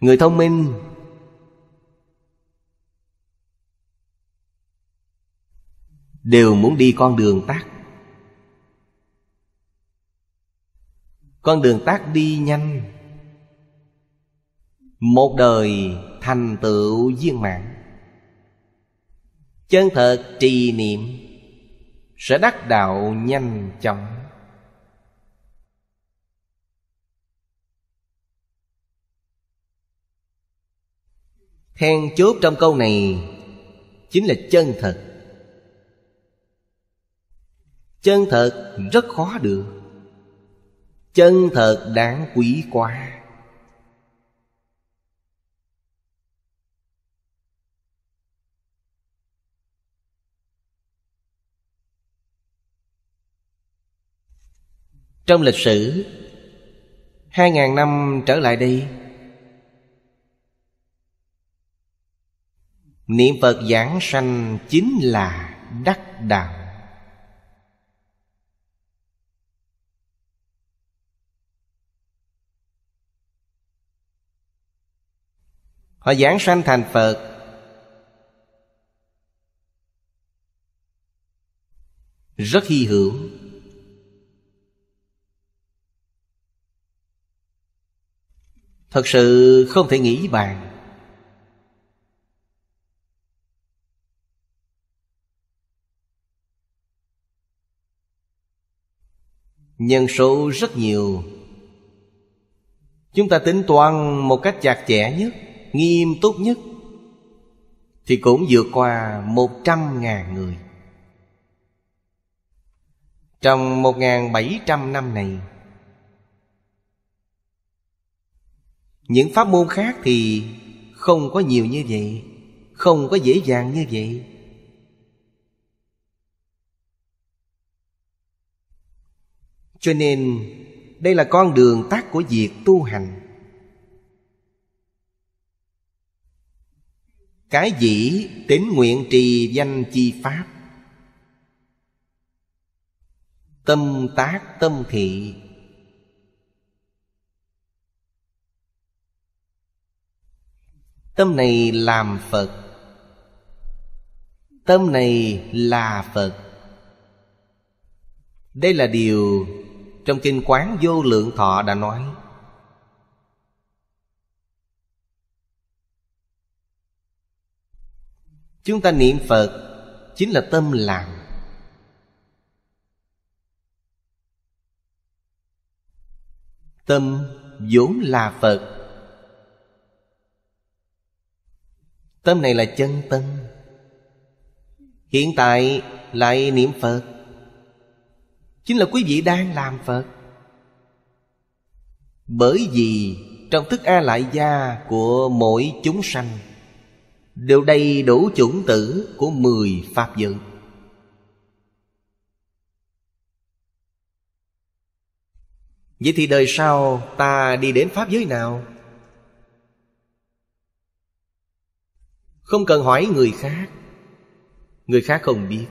người thông minh đều muốn đi con đường tắt con đường tắt đi nhanh một đời thành tựu viên mạng chân thật trì niệm sẽ đắc đạo nhanh chóng then chốt trong câu này chính là chân thật chân thật rất khó được chân thật đáng quý quá trong lịch sử hai ngàn năm trở lại đi niệm phật giảng sanh chính là đắc đạo họ giảng sanh thành phật rất hy hữu thật sự không thể nghĩ bàn nhân số rất nhiều chúng ta tính toán một cách chặt chẽ nhất nghiêm túc nhất thì cũng vượt qua một trăm ngàn người trong một ngàn bảy trăm năm này những pháp môn khác thì không có nhiều như vậy không có dễ dàng như vậy cho nên đây là con đường tác của việc tu hành cái dĩ tính nguyện trì danh chi pháp tâm tác tâm thị Tâm này làm Phật Tâm này là Phật Đây là điều trong Kinh Quán Vô Lượng Thọ đã nói Chúng ta niệm Phật chính là tâm làm Tâm vốn là Phật Tâm này là chân tâm Hiện tại lại niệm Phật Chính là quý vị đang làm Phật Bởi vì trong thức A Lại Gia của mỗi chúng sanh Đều đầy đủ chủng tử của mười Pháp dự Vậy thì đời sau ta đi đến Pháp giới nào? không cần hỏi người khác người khác không biết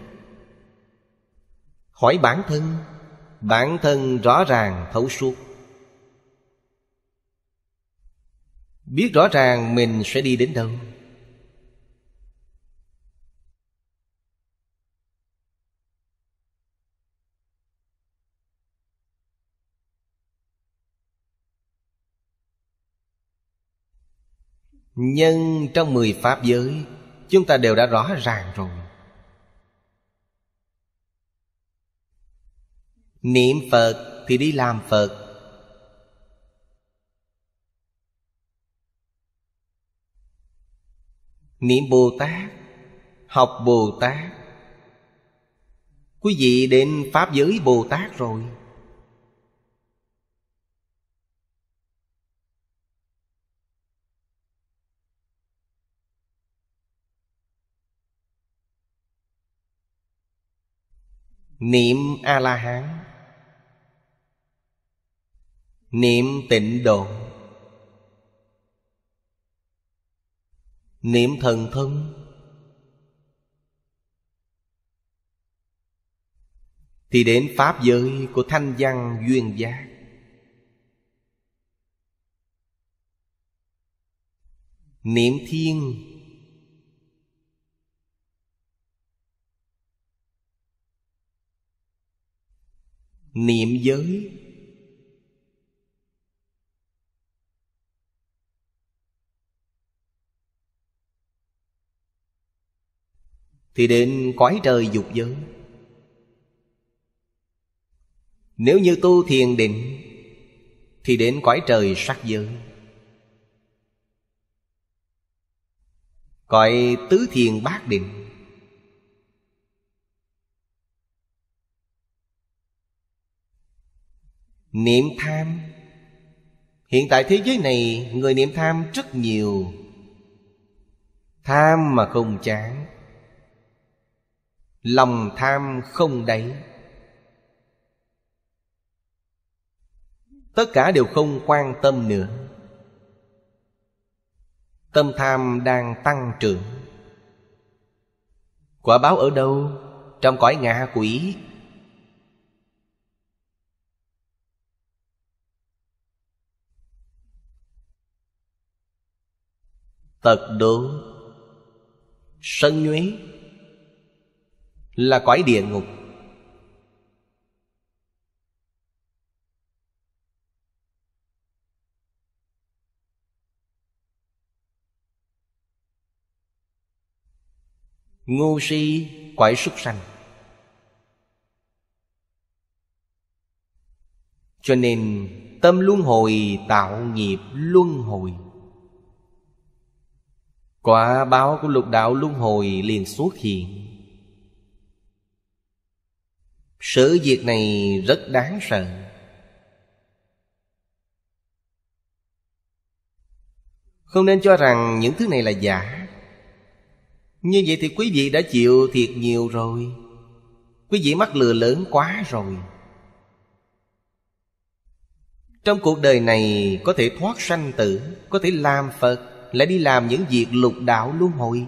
hỏi bản thân bản thân rõ ràng thấu suốt biết rõ ràng mình sẽ đi đến đâu Nhân trong mười pháp giới Chúng ta đều đã rõ ràng rồi Niệm Phật thì đi làm Phật Niệm Bồ Tát Học Bồ Tát Quý vị đến Pháp giới Bồ Tát rồi Niệm A-la-hán Niệm tịnh độ Niệm thần thông Thì đến Pháp giới của thanh văn duyên giác Niệm thiên niệm giới thì đến cõi trời dục giới nếu như tu thiền định thì đến cõi trời sắc giới cõi tứ thiền bát định niệm tham hiện tại thế giới này người niệm tham rất nhiều tham mà không chán lòng tham không đáy tất cả đều không quan tâm nữa tâm tham đang tăng trưởng quả báo ở đâu trong cõi ngạ quỷ tật độ sân nhuế là cõi địa ngục ngu si cõi súc sanh cho nên tâm luân hồi tạo nghiệp luân hồi Quả báo của lục đạo luân hồi liền xuất hiện Sự việc này rất đáng sợ Không nên cho rằng những thứ này là giả Như vậy thì quý vị đã chịu thiệt nhiều rồi Quý vị mắc lừa lớn quá rồi Trong cuộc đời này có thể thoát sanh tử Có thể làm Phật lại đi làm những việc lục đạo luân hồi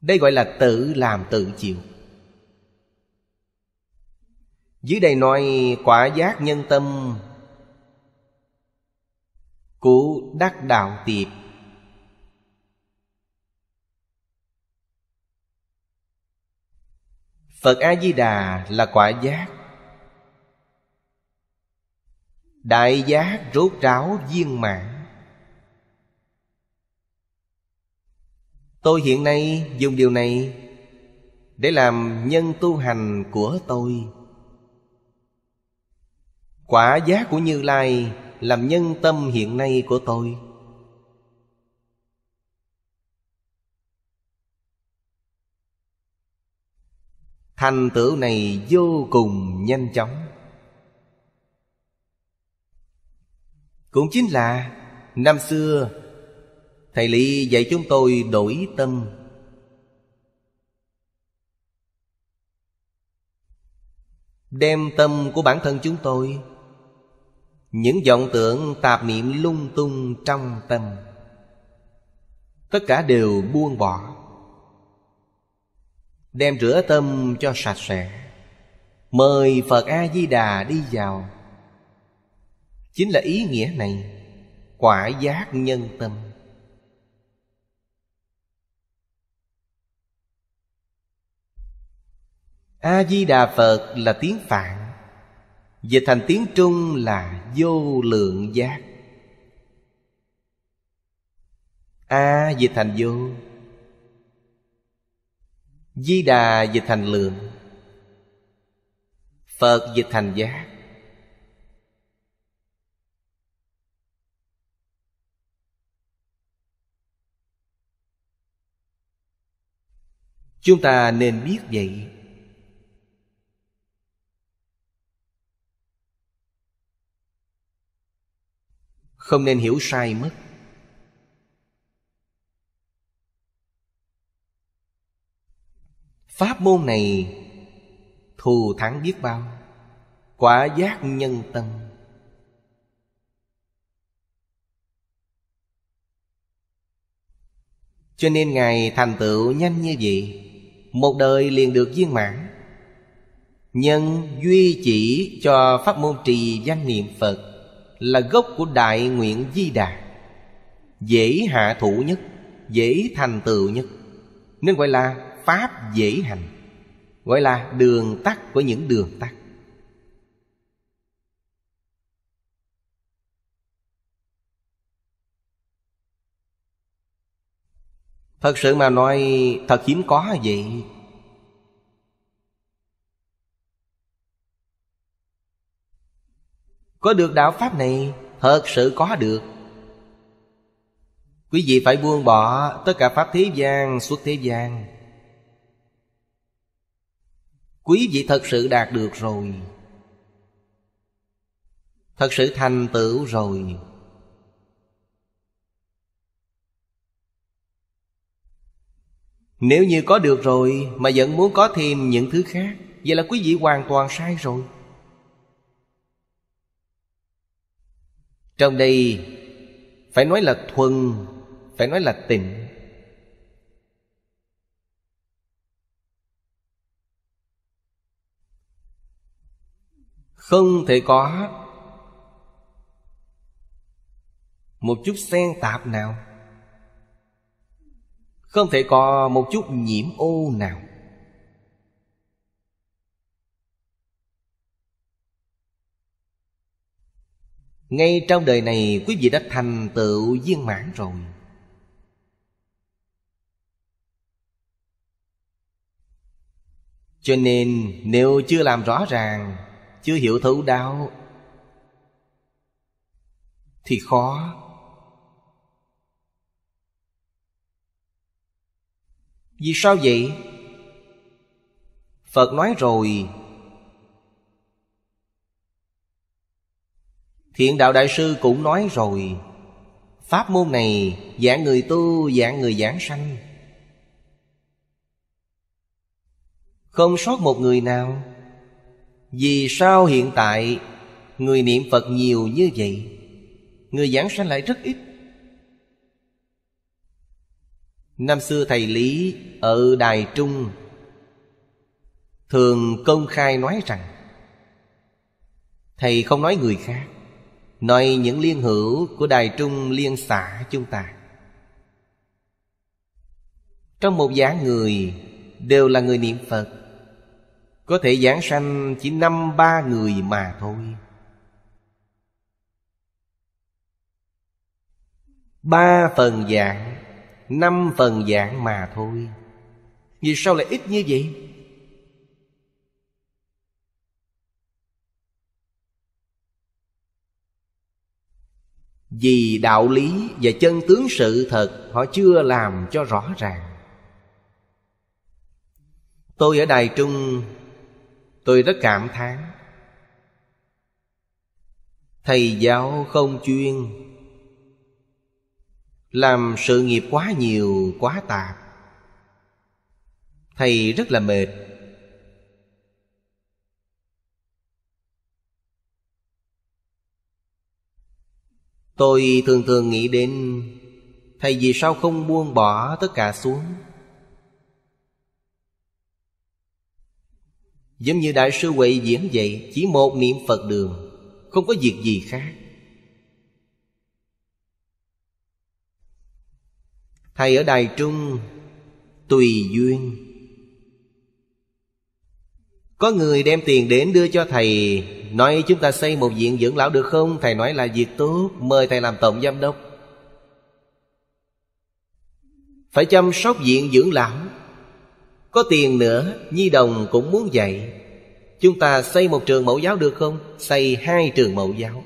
đây gọi là tự làm tự chịu dưới đây nói quả giác nhân tâm của đắc đạo tiệp Phật A Di Đà là quả giác đại giác rốt ráo viên mãn tôi hiện nay dùng điều này để làm nhân tu hành của tôi quả giá của như lai làm nhân tâm hiện nay của tôi thành tựu này vô cùng nhanh chóng Cũng chính là Năm xưa Thầy Lý dạy chúng tôi đổi tâm Đem tâm của bản thân chúng tôi Những vọng tưởng tạp niệm lung tung trong tâm Tất cả đều buông bỏ Đem rửa tâm cho sạch sẽ Mời Phật A-di-đà đi vào chính là ý nghĩa này quả giác nhân tâm a di đà phật là tiếng phạn dịch thành tiếng trung là vô lượng giác a dịch thành vô di đà dịch thành lượng phật dịch thành giác chúng ta nên biết vậy không nên hiểu sai mất pháp môn này thù thắng biết bao quả giác nhân tâm cho nên ngài thành tựu nhanh như vậy một đời liền được viên mãn Nhân duy chỉ cho pháp môn trì danh niệm Phật Là gốc của đại nguyện di đà Dễ hạ thủ nhất Dễ thành tựu nhất Nên gọi là pháp dễ hành Gọi là đường tắt của những đường tắt Thật sự mà nói thật hiếm có vậy Có được đạo Pháp này Thật sự có được Quý vị phải buông bỏ Tất cả Pháp thế gian suốt thế gian Quý vị thật sự đạt được rồi Thật sự thành tựu rồi Nếu như có được rồi mà vẫn muốn có thêm những thứ khác Vậy là quý vị hoàn toàn sai rồi Trong đây phải nói là thuần, phải nói là tịnh Không thể có một chút xen tạp nào không thể có một chút nhiễm ô nào Ngay trong đời này quý vị đã thành tựu viên mãn rồi Cho nên nếu chưa làm rõ ràng Chưa hiểu thấu đáo Thì khó Vì sao vậy? Phật nói rồi Thiện Đạo Đại Sư cũng nói rồi Pháp môn này giảng người tu giảng người giảng sanh Không sót một người nào Vì sao hiện tại Người niệm Phật nhiều như vậy Người giảng sanh lại rất ít Năm xưa thầy Lý ở Đài Trung Thường công khai nói rằng Thầy không nói người khác Nói những liên hữu của Đài Trung liên xã chúng ta Trong một giảng người đều là người niệm Phật Có thể giảng sanh chỉ năm ba người mà thôi Ba phần giảng năm phần dạng mà thôi vì sao lại ít như vậy vì đạo lý và chân tướng sự thật họ chưa làm cho rõ ràng tôi ở đài trung tôi rất cảm thán thầy giáo không chuyên làm sự nghiệp quá nhiều quá tạp thầy rất là mệt tôi thường thường nghĩ đến thầy vì sao không buông bỏ tất cả xuống giống như đại sư huệ diễn vậy chỉ một niệm phật đường không có việc gì khác thầy ở đài trung tùy duyên có người đem tiền đến đưa cho thầy nói chúng ta xây một viện dưỡng lão được không thầy nói là việc tốt mời thầy làm tổng giám đốc phải chăm sóc viện dưỡng lão có tiền nữa nhi đồng cũng muốn dạy chúng ta xây một trường mẫu giáo được không xây hai trường mẫu giáo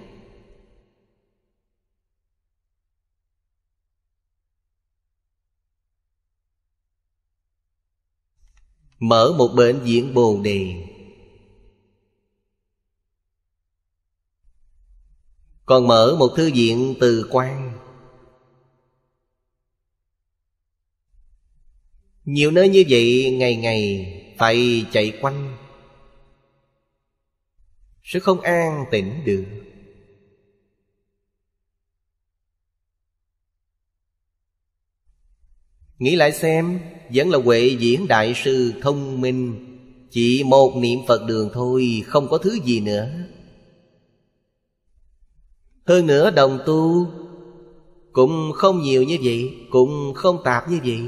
Mở một bệnh viện Bồ Đề Còn mở một thư viện từ quan Nhiều nơi như vậy ngày ngày phải chạy quanh Sẽ không an tĩnh được Nghĩ lại xem vẫn là Huệ Diễn Đại Sư thông minh Chỉ một niệm Phật đường thôi Không có thứ gì nữa Hơn nữa đồng tu Cũng không nhiều như vậy Cũng không tạp như vậy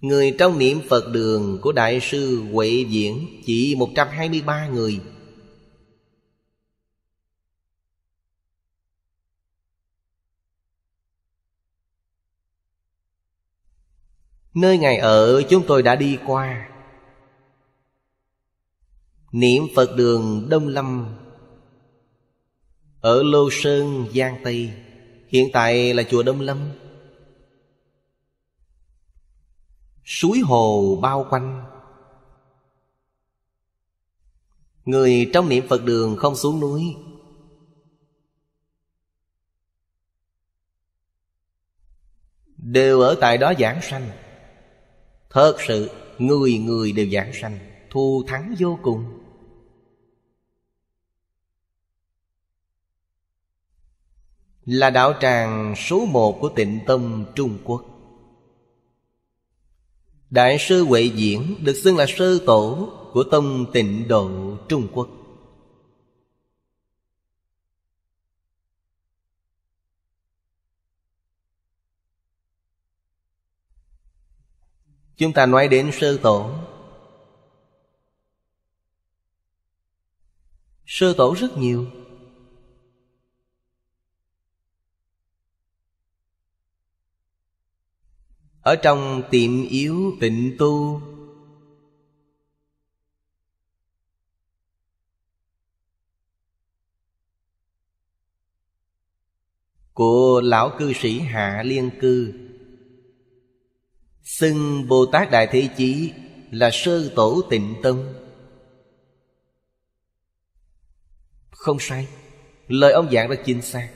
Người trong niệm Phật đường của Đại sư Huệ Diễn Chỉ 123 người Nơi Ngài ở chúng tôi đã đi qua Niệm Phật đường Đông Lâm Ở Lô Sơn, Giang Tây Hiện tại là chùa Đông Lâm Suối hồ bao quanh Người trong niệm Phật đường không xuống núi Đều ở tại đó giảng sanh Thật sự người người đều giảng sanh thu thắng vô cùng Là đạo tràng số một của tịnh tâm Trung Quốc Đại sư Huệ Diễn được xưng là sư tổ của tông tịnh độ Trung Quốc Chúng ta nói đến sơ tổ sơ tổ rất nhiều Ở trong tiệm yếu tịnh tu Của lão cư sĩ Hạ Liên Cư Xưng Bồ Tát Đại Thế Chí là sơ tổ tịnh tông Không sai Lời ông giảng rất chính xác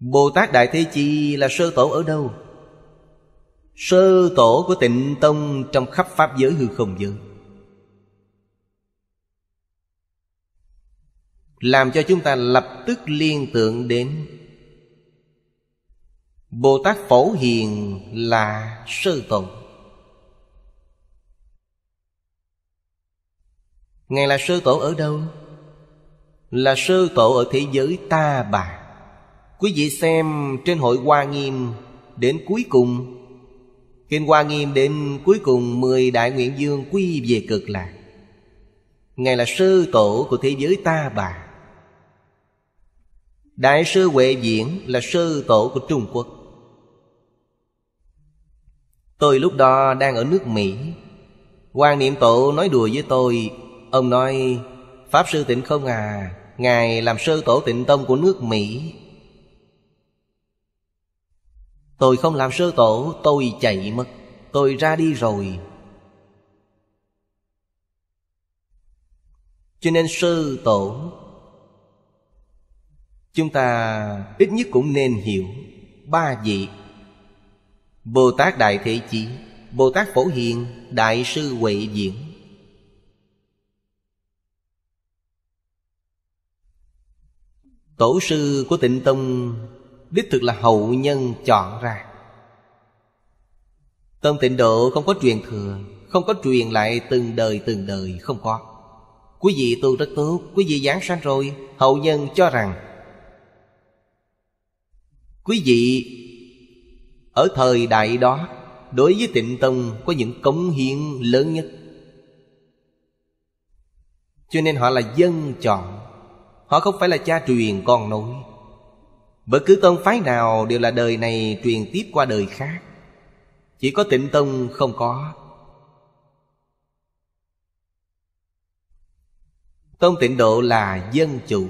Bồ Tát Đại Thế Chi là sơ tổ ở đâu? Sơ tổ của tịnh tông trong khắp Pháp giới hư không giới Làm cho chúng ta lập tức liên tưởng đến Bồ Tát Phổ Hiền là sư tổ Ngài là sư tổ ở đâu? Là sư tổ ở thế giới ta bà Quý vị xem trên hội Hoa Nghiêm Đến cuối cùng Kinh Hoa Nghiêm đến cuối cùng Mười đại nguyện dương quy về cực lạc Ngài là sư tổ của thế giới ta bà Đại sư Huệ Diễn là sư tổ của Trung Quốc Tôi lúc đó đang ở nước Mỹ quan Niệm Tổ nói đùa với tôi Ông nói Pháp Sư Tịnh Không à Ngài làm sư tổ tịnh tông của nước Mỹ Tôi không làm sư tổ Tôi chạy mất Tôi ra đi rồi Cho nên sư tổ Chúng ta ít nhất cũng nên hiểu Ba vị Bồ Tát Đại Thế Chí Bồ Tát Phổ Hiền Đại sư Huệ Diễn Tổ sư của tịnh Tông Đích thực là hậu nhân chọn ra Tông tịnh độ không có truyền thừa Không có truyền lại từng đời từng đời Không có Quý vị tu rất tốt Quý vị giảng sanh rồi Hậu nhân cho rằng Quý vị ở thời đại đó Đối với tịnh tông có những cống hiến lớn nhất Cho nên họ là dân chọn Họ không phải là cha truyền con nối Bất cứ tông phái nào đều là đời này truyền tiếp qua đời khác Chỉ có tịnh tông không có Tông tịnh độ là dân chủ